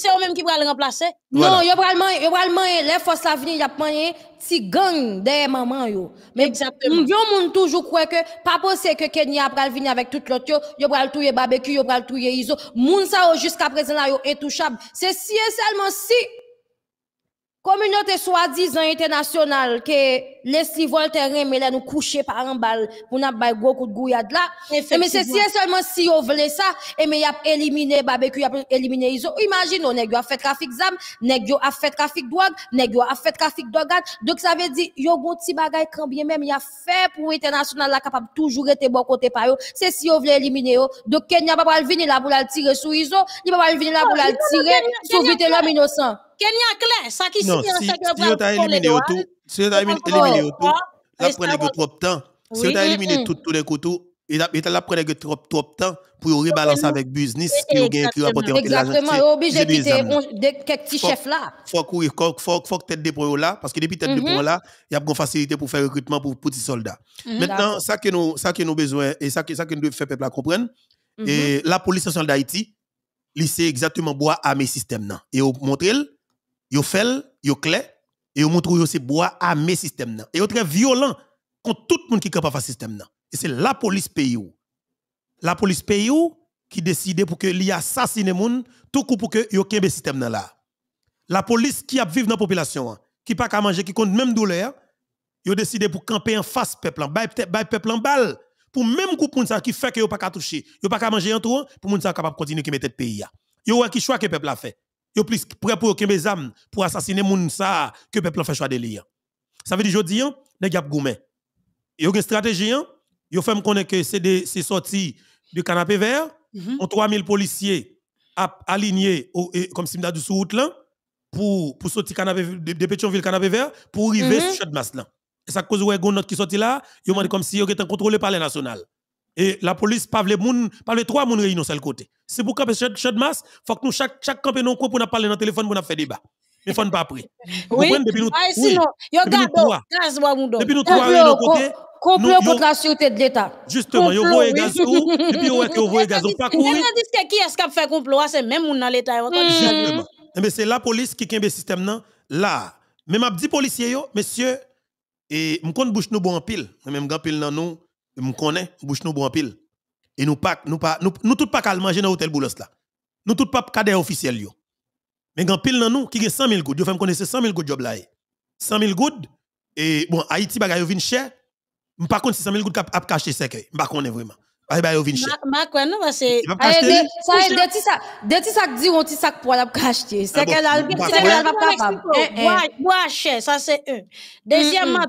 c'est eux-mêmes qui vont le remplacer. Voilà. Non, ils vont les forces à venir, ils pas gang des mamans. Yo. Mais Exactement. moun toujours croit que, papa possible que Kenya va venir avec tout l'autre, yo va le touyer barbecue, yo va le iso. Moun sa jusqu'à présent là, yo C'est si et seulement si Communauté soi-disant internationale que Leslie terrain mais là nous coucher par un balle pour n'a pas gros de là mais c'est si seulement si on voulait ça et mais y a éliminé barbecue y a éliminé iso imagine on a fait trafic zam nèg a fait trafic drogue nèg a fait trafic drogue donc ça veut dire yo gon petit bagay quand bien même y a fait pour international là capable toujours être bon côté par eux. c'est si on voulait éliminer yo donc Kenya pas venir là pour le tirer sur iso il pas venir là pour le tirer sur vite l'homme innocent Kenya clair, ça qui signe si, si on t'a éliminé tout, si on t'a éliminé tout, après les trop de temps. Si on t'a mm, éliminé mm. tout tous les couteaux, et après les que trop trop de temps pour rebalancer avec business qui ont gagné qui rapporter l'argent. Exactement, obligé de quitter quelques petits chefs là. Faut courir, faut faut tête de pont là parce que depuis tête de mm-hmm. pont là, il y a une facilité pour faire recrutement pour petits soldats. Mm, Maintenant, ça que nous ça que nous besoin et ça que ça que nous faire peuple à comprendre mm-hmm. et la police nationale d'Haïti, c'est exactement bois à mes systèmes là et montrer yo fait, yo clé, et ils montre yo c'est bois armé système nan. Et yo très violent contre tout le monde qui capable faire système nan. Et c'est la police pays ou La police pays ou qui décide pour que li assassine moun tout coup pour que yo kembe système nan là. La police qui a vive dans la population, hein, qui pas qu'à manger, qui compte même douleur, yo décide pour camper en face peuple, hein, bay peuple en balle pour même groupe ça qui fait que yo pas qu'à toucher, yo pas qu'à manger en tout pour moun ça capable continuer qui mettre pays hein. Yo qui choix que peuple a fait yo plus prêt pour aucun des âmes pour assassiner moun gens que peuple fait choix lire. Ça veut dire jodi an, hein, nèg y gourmet. Yo gen stratégie an, hein, yo fait me connaître que c'est des c'est sorti du canapé vert, mm -hmm. 3000 policiers alignés comme si m'da du sous route pour pour sortir canapé de, de Pétionville canapé vert pour arriver mm -hmm. sur cette masse là. Et ça cause ouais gon note qui sorti là, yo mande comme si yo était contrôlé par les nationales et la police pas les moun pas les trois moun réunion seul côté c'est pour camper de masse faut que nous chaque chaque camper non pour nous parler dans téléphone pour nous faire débat mais faut pas pris oui depuis nous ah, oui depuis nous trois côté Complot contre la sûreté de l'État. Justement, yo voyez Gazo. ou, et puis yo que Gazo. gaz ou pas courir. dit qui est-ce qui a fait complot, ah, c'est même on dans l'État. Justement. Mais eh c'est la police qui kembe système nan, là. Mais m'a dit policier yo, Monsieur et compte bouche nous bon en pile, même grand pile dans nous me m'm connais, bouche nous bon pile. Et nous pas nous pas nous, nous tout pas qu'à manger dans hôtel Boulos là. Nous tout pas cadre officiel yo. Mais grand pile dans nous qui gagne 100 000 gouttes, yo fait me connaître 100 000 gouttes job là. 100 eh. 000 gouttes et bon Haïti bagay yo vinn cher. M m'm pas contre 100 000 gouttes cap cacher sec, eh. m pas connais vraiment. Bah bah yo cher. Ma quoi non parce que ça est de ti ça, de ti ça dire on c'est ça pour la cacher. Ah c'est qu'elle a c'est qu'elle va cher, ça c'est un. Deuxièmement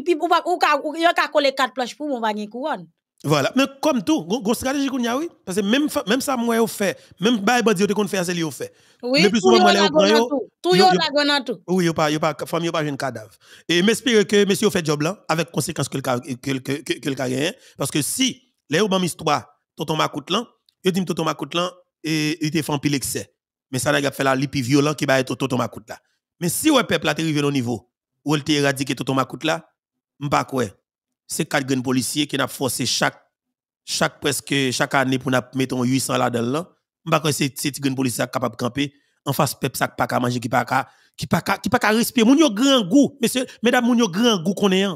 puis ou pas ou ka ou ka coller quatre planches pour mon bagage couronne. Voilà, mais comme tout, une stratégie qu'on y a oui, parce que même même ça moi au fait, même bail bandi te qu'on fait c'est lui au fait. Oui, le plus souvent moi là au tout yo la gonne tout. Oui, yo pas yo pas femme, yo pas jeune cadavre. Et m'espérer que monsieur fait job là avec conséquence que le que que que le gagné parce que si les au ban histoire tonton Makoutlan, yo dit tonton Makoutlan et il te fait pile excès. Mais ça n'a fait la lipi violent qui bail tonton Makoutlan. Mais si ouais peuple là t'arrive au niveau où il t'éradiqué tonton là, M'pas quoi. C'est quatre grands policiers qui n'a forcé chaque chaque presque chaque année pour mettre 800 là-dedans. là M'pas quoi c'est ces grands policiers capable camper en face peuple ça pas qu'à manger qui pas qui pas qui pas qu'à respirer. Mon yo grand goût, monsieur mesdames, mon yo grand goût qu'on est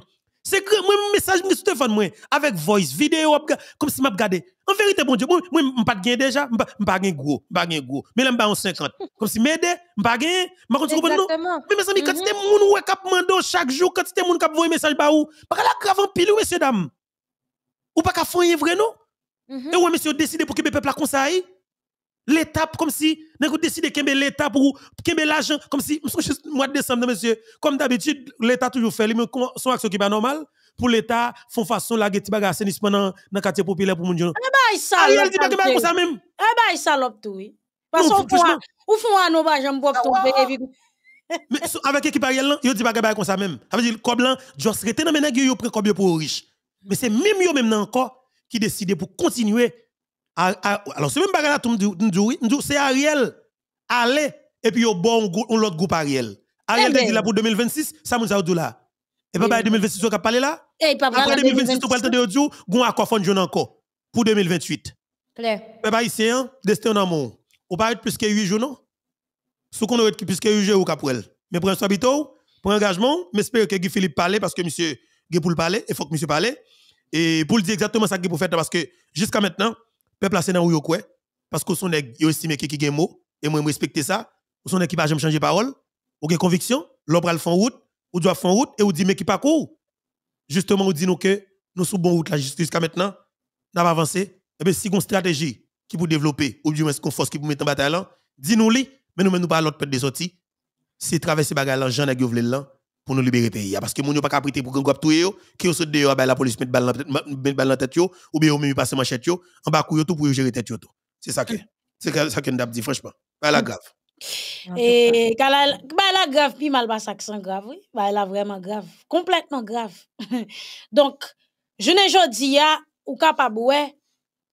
c'est que moi, message, je téléphone, moi, avec voice, vidéo, comme si je regardé. En vérité, bon Dieu, moi, je ne pas déjà, je ne pas gagné gros, pas gagné gros. Mais là, je 50. Comme si m'aider, je pas gagné. Mais quand tu comprends, non. Mais mes amis, quand mhm. c'était moun ou cap mando chaque jour, quand c'était moun cap voyer message ba ou, que bah, la grave en pile, messieurs dames. Ou pas qu'à est vrai, non? Mhm. Et ouais, messieurs, décidez pour que le peuple la conseillé. L'État, comme si, nous décidé de l'État pour l'argent, comme si, mois de décembre, monsieur, comme d'habitude, l'État toujours fait, mais son action qui n'est pas normale, pour l'État, font façon la guette baga pendant dans le quartier populaire pour mon Dieu. Eh ben, il salope. Ariel dit pas que pour ça même. Eh ben, il salope tout, oui. Parce qu'on font, ou font un hommage, j'aime pas ah, tomber, <laughs> Mais avec l'équipe Ariel, là, ils disent pas comme ça même. Ça veut dire, comme là, Joss, dans mes nègres, ils prennent comme pour riche. Mais c'est même eux même encore qui décident pour continuer alors, c'est même pas là, c'est Ariel. Allez, et puis, au bon, on l'autre groupe Ariel. Ariel eh dit ben. là pour 2026, ça nous a dit là. Et papa, 2026, on a parlé là? Eh, Après 2026, on parlé de audio, on a quoi faire encore pour 2028. Papa, ici, destin en amour. On parle plus que 8 jours, non? Sous qu'on aurait plus que 8 jours, on Mais pour un soir pour un engagement, j'espère que Guy Philippe parle parce que monsieur, Guy pour parler, il faut que monsieur parle. Et pour le dire exactement ça qu'il faut faire parce que jusqu'à maintenant, Peuple, c'est dans où quoi Parce que son nèg, yo estime qui qui mot, et moi, je ça. Ou son nèg qui pas jamais changer parole, ou gen conviction, L'opéra le fond route, ou doit font route, et ou dit, mais qui pas court. Justement, ou dit nous que nous sommes bon route la justice jusqu'à maintenant, n'a pas avancé. Et eh bien, si une stratégie qui pour développer, ou du moins, qu'on force qui pour mettre en bataille là, dis-nous-le, mais nous, nous pas l'autre peut de sortie Si traverser bagarre là, j'en ai là, pour nous libérer le pays. Parce que nous n'avons pas prêter pour qu'on tout yo, qui dit dehors, bah, la police met balle dans la tête, ou bien on machette passer On en bas tout pour gérer tête. C'est ça que c'est ça que nous dit, franchement. Pas bah, la grave. Et bah, la grave, puis mal pas grave, oui. Bah la vraiment grave, complètement grave. <laughs> Donc, je ne jodi a ou capable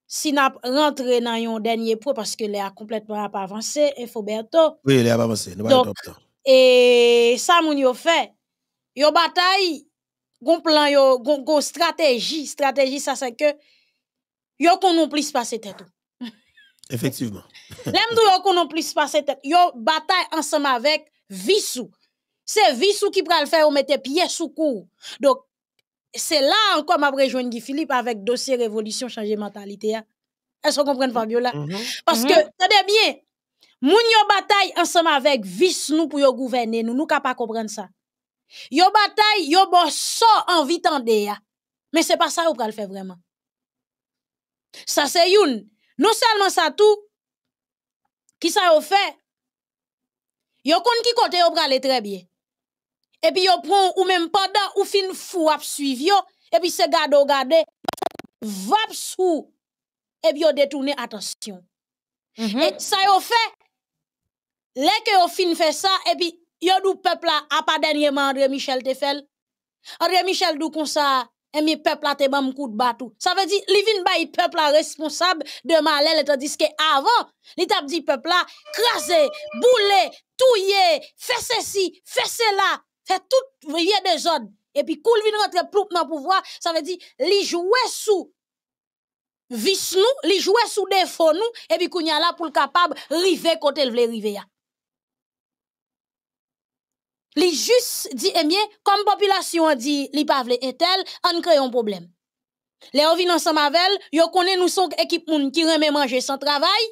si nous rentré dans le dernier point parce que a complètement pas avancé, il faut bientôt. Oui, il a pas avancé, et ça, mon yo fait, Yo bataille, gon plan, yo, gon, stratégie, stratégie, ça c'est que yo qu'on non plus passer tête. Effectivement. dou yo plus passer tête. Yo bataille ensemble avec visou. C'est Visou qui pral faire, on mette pied sous cou. Donc, c'est là encore m'a rejoindre Philippe avec dossier révolution changer mentalité. Est-ce qu'on comprend Fabiola? Parce que, c'est bien, moun yo bataille ensemble avec Vissou pour gouverner nous, nous pas comprendre ça. Yo bataille, yo so en tande ya. Mais c'est pas ça ou pral faire vraiment. Ça c'est une. Non seulement ça tout, qui ça yo fait, yo kon ki kote ou pral très bien. Et puis yo prend ou même pendant ou fin fou ap suivi yo, et puis se gade ou gade, vap sou, et puis yo détourne attention. Mm-hmm. Et ça yo fait, là que ou fin fait ça, et puis Yo dou peuple a pas dernièrement André Michel te André Michel dou kon ça, et mi peuple a te bam coup de batou. Ça veut dire li vin bay peuple e la responsable de mal. tandis que avant, li t'a dit peuple là, craser, bouler, touiller, faire ceci, faire cela, faire tout a des ordres. Et puis koul vin rentre ploup dans pouvoir, ça veut dire li joue sous vis nous, li joue sous défaut nous et puis qu'on y a là pour capable river côté le vle river Li jus di comme eh population population dit, li pavle etel, an kreyon problème. Le ou nan san mavel, yo konen nou son équipe moun ki reme manje sans travail,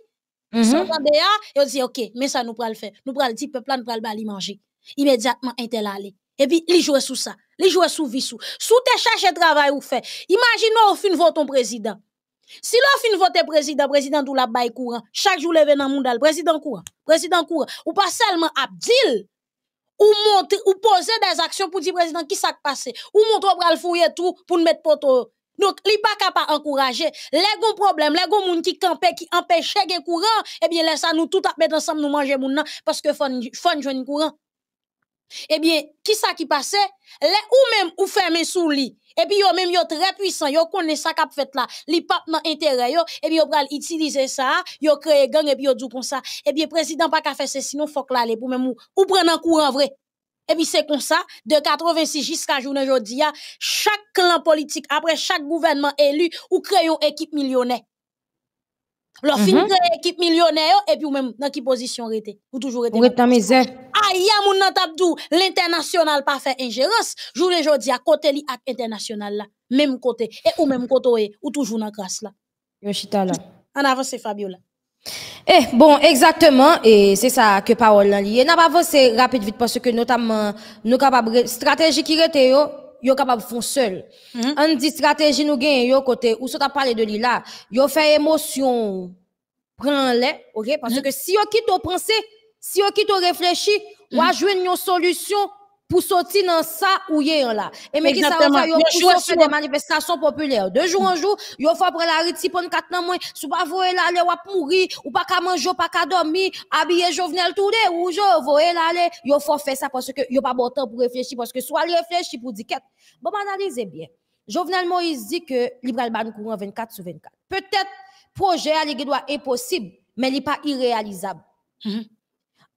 mhm. sans -hmm. yon yo dit « ok, mais ça Nous pral fe, nou pral di peuple nou pral bali manje. Immédiatement entel Et Et puis li joue sous ça, li joue Sous visou. Sous te chache travail ou fait. imagine ou fin ton président. Si l'on fin voter président, président ou la bail courant, chaque jour levé dans le monde, président courant, président courant, ou pas seulement Abdil, ou montre, ou poser des actions pour dire président qui s'est passé, ou montre bras le fouiller tout pour nous mettre poto. Donc, li pas capable encourager. Les gros problèmes, les gros moun qui campaient, qui empêchaient les courant eh bien, laissez nous tout à mettre ensemble, nous manger maintenant, parce que fon, fon courant. Eh bien, qui ça qui passait? Les ou même ou fermé sous lit, et puis, yo même yo très puissant, yo connaît ça qu'a fait là, li pap nan intérêt yo, et puis yo pral utiliser ça, yo créer gang et puis yo dou comme ça. Et puis président pas qu'a fait ça sinon faut que l'aller pour même ou, ou prendre un courant vrai. Et puis c'est comme ça, de 86 jusqu'à journée aujourd'hui, chaque clan politique, après chaque gouvernement élu, ou une équipe millionnaire. Leur mm équipe euh, millionnaire et puis ou même dans qui position rete ou toujours rete. Ou rete misère. Aïe mon nan tabdou l'international pas fait ingérence. Jour le jodi à côté li ak international là, même côté et ou même côté ou toujours dans grâce là. Yoshita là. En avance Fabiola. Eh, bon, exactement, et c'est ça que parole liée. N'a pas avancé rapide vite parce que notamment, nous capables, stratégie qui rete yo, yo capable font seul. Mm -hmm. stratégie nous gagne yo côté ou soit parler de lui là, yo fait émotion prend les OK parce mm-hmm. que si yo quitte penser, si yo quitte réfléchir, mm -hmm. ou a mm-hmm. une solution pour sortir dans ça ou hier là. Et mais qui ça va faire fait des manifestations populaires. De jour en jour, il faut prendre la riti pour 4 quatre nan moins, sou pas voyer là aller ou pourri ou pas ka manger, pas ka dormir, habiller Jovenel tout ou je voyer là aller, faut faire ça parce que yo pas bon temps pour réfléchir parce que soit réfléchir pour dire qu'est. Bon analysez bien. Jovenel Moïse dit que Libral ban courant 24 sur 24. Peut-être projet à doit possible, mais il n'est pas irréalisable. Mm-hmm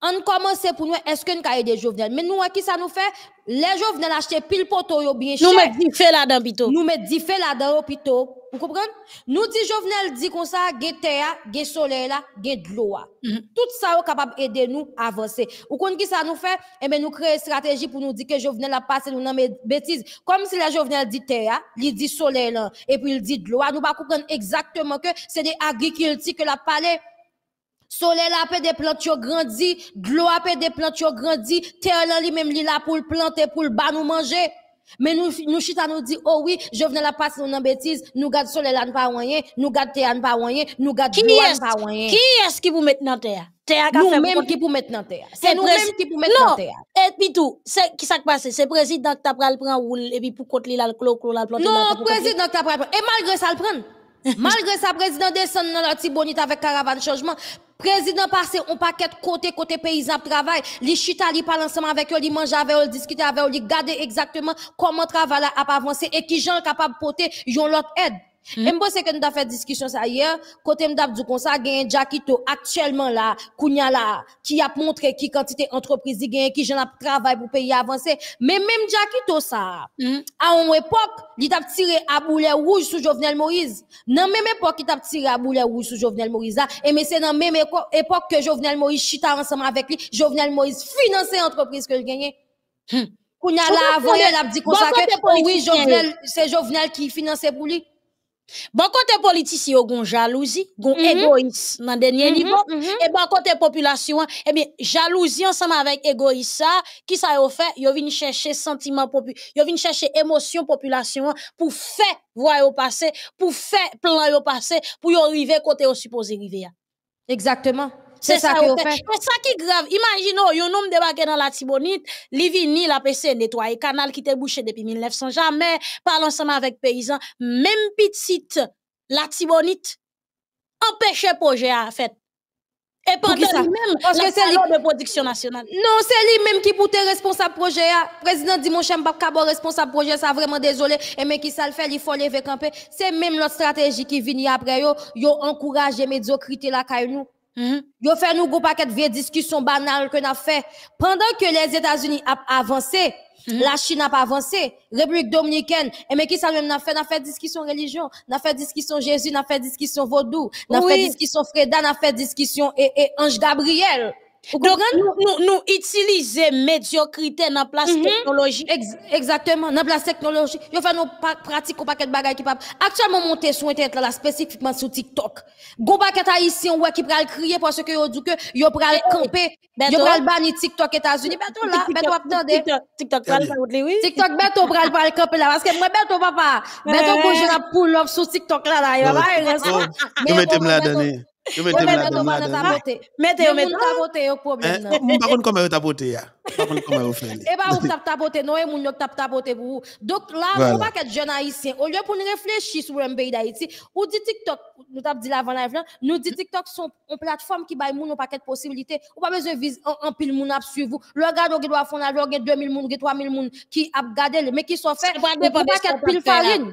on commence pour nous, est-ce qu'on a les Jovenel? Mais nous, qui ça nous fait? Les Jovenel achètent pile poto yo bien cher. Nous mettons dix fait là-dedans, pito. Nous mettons dix fait là-dedans, pito. Vous comprenez? Nous dit Jovenel dit comme ça, gé terre, gé soleil là, a de l'eau. Mhm. Tout ça est capable d'aider nous à avancer. Vous comprenez qui ça nous fait? Eh bien, nous créons une stratégie pour nous dire que Jovenel a passé nous dans bêtises. Comme si les Jovenel dit terre, hein, il dit soleil là, et puis il dit de l'eau. Nous ne comprendre exactement que c'est des agriculteurs que la palais. Soleil a fait des plantes grandi, l'eau a fait des plantes grandi, terre même li la pour le planter, pour le bas nous manger. Mais nous, nous chita nous dit, oh oui, je venais la passer dans bêtise, nous gardons soleil ne pas rien, nous gardons terre pas rien, nous gardons. pas rien. Qui est-ce qui vous met dans terre? nous-mêmes qui pour mettre dans terre. C'est nous-mêmes qui pour mettre dans terre. Et puis tout, c'est qui s'est passé C'est président qui t'a pris prend roule et puis pour côté le clo clo la planter. Non, président qui t'a pral et malgré ça le prend. <laughs> Malgré ça, président descend dans la Tibonite avec caravane changement. Président passé un paquet côté côté paysan travail, li chita li parle ensemble avec eux, li mange avec eux, discute avec eux, li garder exactement comment travail a avancé et qui gens capable porter ont l'autre aide. Mm. Et que nous avons fait discussion ça hier, côté m'dap du comme ça, gagne Jackito actuellement là, Kounya là, qui a montré qui quantité entreprise qui gagne, qui j'en a travail pour payer avancer. Mais même Jackito ça, hmm? à une époque, il t'a tiré à boulet rouge sous Jovenel Moïse. Non même époque, il t'a tiré à boulet rouge sous Jovenel Moïse Et mais c'est dans même époque que Jovenel Moïse chita ensemble avec lui, Jovenel Moïse finançait entreprise que je gagne hmm. Kounya là, voyez, la a dit comme que, oh oui, Jovenel, c'est Jovenel qui finançait pour lui. Bon côté politicien jalousie, gon mhm. égoïsme dans dernier mhm, niveau mhm. et bon côté population eh bien jalousie ensemble avec égoïsme qui ça yo fait yo vinn chercher sentiment yo vinn chercher émotion population pour faire voir au passé, pour faire plan yo passé, pour y arriver côté au supposé arriver Exactement. C'est ça, qui ça qui est grave. Imaginez, il y a un dans la Tibonite, Livini, la PC nettoyé, canal qui était bouché depuis 1900, jamais, parlons ensemble avec paysans, même petite, la Tibonite, empêche projet à fait. Et pas lui-même, parce que c'est lui de production nationale. Non, c'est lui-même qui est responsable projet. Le président Dimanche mon pas de responsable projet, ça vraiment désolé. Et mais qui ça le fait, il faut lever camper. C'est même notre stratégie qui vient après eux. Ils ont médiocrité la caille Mhm. Yo fait nous gros paquet de discussion banale que n'a fait. Pendant que les États-Unis a avancé, mhm. la Chine n'a pas avancé, République dominicaine, et eh mais qui ça même n'a fait, n'a fait discussion religion, n'a fait discussion Jésus, n'a fait discussion vaudou, n'a fait discussion Freda, n'a fait discussion et Ange Gabriel. Donc, nous, nous, médiocrité dans la place mm -hmm. technologie. Ex exactement, dans la place technologie. Nous faisons pas pratiques ou paquet de bagages qui peuvent. Actuellement, monter sur Internet, là, spécifiquement sur TikTok. Gon paquet haïtien, ouais, qui pral crier parce que yo dit que yo pral camper, ben yo pral bannir TikTok États-Unis. Beto là, beto attendez. TikTok pral oui. oui. TikTok bientôt, pral pral camper là, parce que moi bientôt, papa, beto bouger la pull up sur TikTok là, là, là, il Yo mette mla den mla den. Mette yo mette tapote yo problem eh, nan. pa bakon koman yo tapote ya. Bakon koman yo fè li. E ba ou tap tapote nou e moun yo tap tapote pou ou. Dok la voilà. pa ket jen haisyen. Ou lè pou nou reflechi sou rem peyi da iti. Ou di TikTok, nou tap di la van la evlan, nou di TikTok son on platform ki bay moun ou pa ket posibilite. Ou pa bezon viz an, an pil moun ap suivou. Lò gado ge do a fon la, lò ge 2000 moun, ge 3000 moun ki ap gade le. Me ki so fè, ou pa ket pil farin.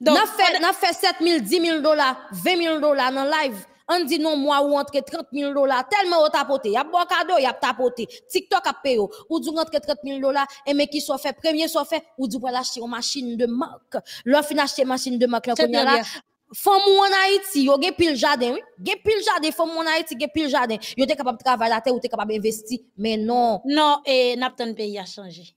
Donc, n'a fait, fait 7 000, 10 000 dollars, 20 000 dollars dans live. On dit non, moi, ou entre 30 000 dollars, tellement on tapoté. Y a bon cadeau, y a tapoté. TikTok a payé, ou du entre 30 000 dollars, et mais qui soit fait, premier soit fait, ou du voilà acheter une machine de marque. leur fin acheter machine de marque, là, Femme en Haïti, yo gen pile jardin, oui. Gen pile jardin, femme en Haïti gen pile jardin. Yo t'es capable de travailler la terre ou t'es capable d'investir, mais non. Non, et n'a pas pays a changé.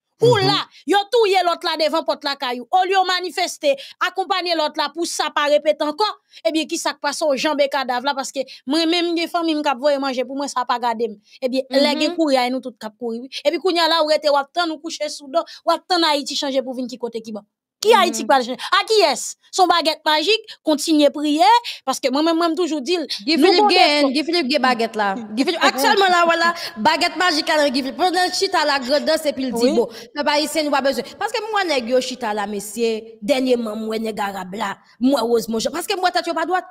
Pour mm -hmm. là, yo touye l'autre là devant porte la caillou. Au lieu manifester, accompagner l'autre là pour ça pas répéter encore. Eh bien, qui ça passe aux jambes cadavre là parce que moi même des femmes, m'cap voyer manger pour moi ça pas garder. Eh bien, mm -hmm. les courir nous tout cap courir. Et puis kounya là ou était ou attend nous coucher sous dos, ou attend Haïti changer pour venir qui côté qui qui a éthique pas À qui est-ce Son baguette magique, continuez prier, parce que moi-même, moi, toujours dit. Guy Philippe Gain, mm. Guy Philippe Gain baguette là. Actuellement, là, voilà, baguette magique à Guy Philippe. Pendant chita la grandeur, et puis le dit, bon, le nous pas besoin. Parce que moi, nèg yo chita la, messieurs, dernièrement, moi, nèg là, moi, heureusement, mon Parce que moi, t'as pas droit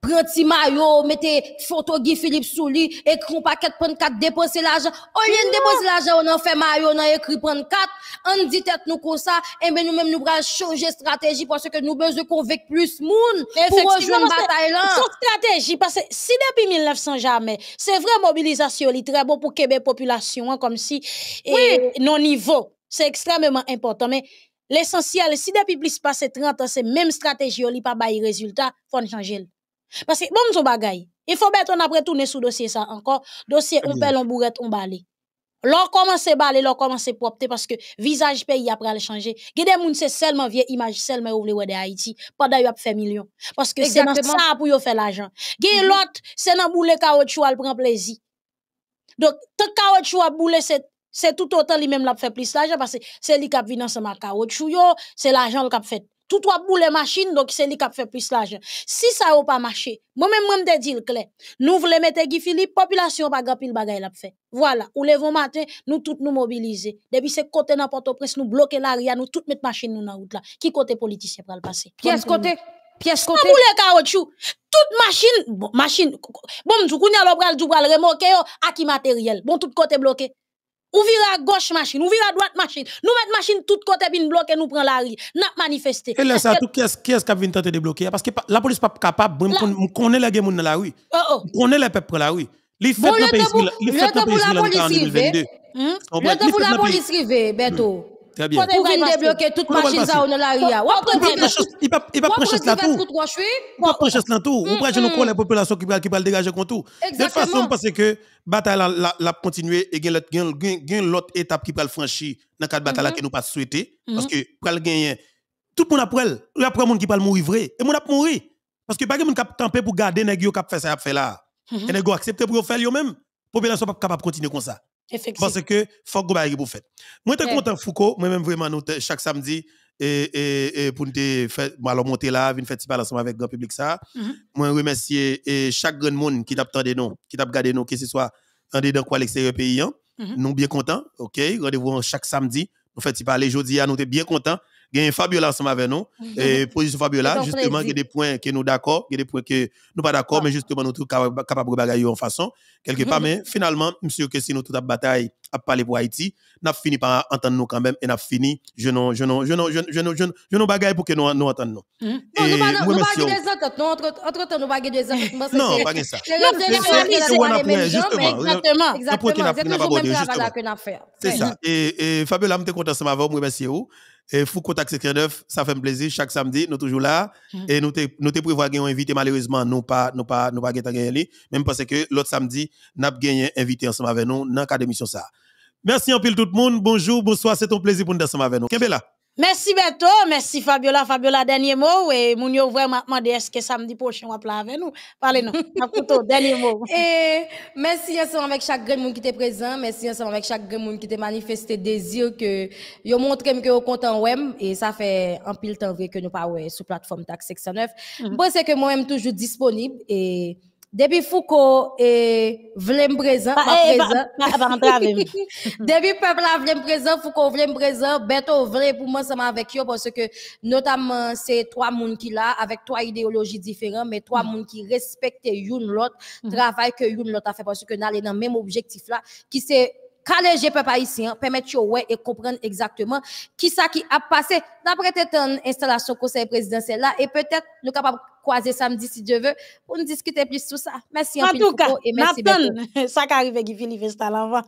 Prends petit maillot, mettez photo Guy Philippe sous lui, un paquet de 4, déposer l'argent. Au lieu de déposer l'argent, on a fait maillot, on a écrit 4, on dit tête nous comme ça, et ben nous-mêmes, nous prenons changer stratégie parce que nous besoin convaincre plus monde pour rejoindre bataille là. stratégie parce que si depuis 1900 jamais, c'est vrai mobilisation est très bon pour Québec population hein, comme si nos niveaux c'est extrêmement important mais l'essentiel si depuis plus passé 30 ans c'est même stratégie li pas résultats résultat, faut changer. Parce que bon son il faut mettre on après tourner sous dossier ça encore, dossier on pèle on bourrette on balé. L'on commence à baler, l'on commence à propter parce que visage pays après le changer. gens qui c'est seulement vieille image seulement ou de Haïti, pendant yop faire million. Parce que c'est ça pour y faire l'argent. Gede mhm. l'autre, c'est dans boule kaoutchou al prend plaisir. Donc, tant caoutchouc, à boule, c'est tout autant lui même la fait plus l'argent parce que c'est lui qui a vu dans sa ma caoutchouc. c'est l'argent qui a fait tout trois les machine, donc c'est lui qui a fait plus l'argent. Si ça n'a pas marché, moi-même, moi, je dis le clair. Nous voulons mettre Guy Philippe, population pas grand pile bagaille l'a fait. Voilà, ou levons matin, nous tous nous mobiliser. Depuis ce côté n'importe presse, nous bloquer l'arrière, nous toutes mettre machine nous dans route là. Qui côté politicien pour le passer? Pièce côté? Pièce côté? Tout caoutchouc. Toute machine, bon, machine, bon, nous, nous, le remorquer à qui tout le tout côté bloqué ou vire à gauche machine, ou vire à droite machine. Nous mettons machine tout côté puis nous bloquer, nous prenons la rue. Nous manifestons. Et là, ça, tout qui est-ce qui vient tenter de bloquer? Parce que la police n'est pas capable, on connaît les gens dans la rue. On oh, oh. connaît les peuples dans la rue. Il faut que la police lankan an 2022. Le la police rive, hein, Beto. Très bien. Pour venir débloquer toute machine ça dans la ria. Hein. Ou il pas il pas prêcher cela tout. Il pas prêcher cela tout. On mm, prêcher mm. nous la population qui va qui va dégager contre tout. De façon parce que bataille la la continuer et a gain l'autre étape qui va franchir dans cadre bataille mm-hmm. que nous pas souhaiter mm-hmm. parce que pour le gagner tout le monde après elle, il y a monde qui va mourir vrai et monde a mourir parce que pas monde qui camper pour garder nèg yo qui fait ça fait là. Mm-hmm. Et nèg accepter pour faire yo même population pas capable continuer comme ça. Parce que, faut que vous pour faire. Moi, je suis content, Foucault. Moi-même, vraiment, chaque samedi, et, pour nous faire, alors, monter là, venir faire petit bal ensemble avec le grand public, ça. Mm-hmm. Moi, remercier chaque grand monde qui t'a attendu nous, qui t'a gardé nous, que ce soit dans dedans quoi l'extérieur pays. Hein. Mm-hmm. Nous, bien contents. OK? Rendez-vous chaque samedi. Nous faisons petit parler. Jeudi, nous, sommes bien contents. Gagne Fabiola ensemble avec nous. Mhm. Et position Fabiola, justement, il y a des points que nous d'accord, il y a des points que nous pas d'accord, mais justement, nous sommes capables de bagailler en façon, quelque part. Mhm. Mais finalement, monsieur, que si nous toute la bataille à parler pour Haïti, nous avons fini par entendre nous quand même et nous avons fini, je non, je non, je non, je non, je non, je non, bagaille pour que nous nous entendions. Nous baguons mhm. des ententes, entre temps, nous baguons des ententes. <laughs> Non, pas ça. Exactement, exactement. C'est toujours le même travail que nous faisons. C'est ça. Et Fabiola, je suis content de vous remercier. Et faut contact Neuf, ça fait un plaisir. Chaque samedi, nous toujours là. Mm-hmm. Et nous te, nous te prévoyons invité, malheureusement, nous pas, nous pas, nous pas gagné Même parce que l'autre samedi, nous avons gagné invité ensemble avec nous dans la cadre d'émission ça. Merci en pile tout le monde. Bonjour, bonsoir. C'est un plaisir pour nous ensemble avec nous. Qu'est-ce là? Merci Beto, merci Fabiola. Fabiola, dernier mot. Et moun yo vraiment demandé est-ce que samedi prochain on va avec nous? Parlez nous. plutôt, <laughs> dernier mot. Et merci ensemble avec chaque grand monde qui était présent. Merci ensemble avec chaque grand monde qui était manifesté désir que yo montre que yo content web. Et ça fait un pile temps vrai que nous pas ouais, sur plateforme Taxe 609. Mm Bon, c'est que moi-même toujours disponible et depuis Foucault et Vlem présent, pas présent. Depuis peuple Vlem présent, Foucault Vlem présent, Beto vrai. pour moi, ça m'a avec eux parce que notamment c'est trois moun qui là avec trois idéologies différentes, mais trois mm. moun qui respectent l'autre, le mm. travail que l'autre a fait parce que nous allons dans le même objectif là, qui c'est je peuple haïtien, permettre yo ouais et comprendre exactement qui ça qui a passé. D'après cette installation conseil présidentiel là, et peut-être nous capable croiser samedi si Dieu veut pour nous discuter plus tout ça. Merci en, tout cas, et merci <laughs> Ça qui arrive qui Philippe installe avant.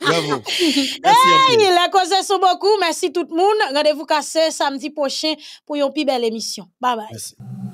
Bravo. Hey, la cause sont beaucoup. Merci tout le monde. Rendez-vous cassé samedi prochain pour une plus belle émission. Bye bye.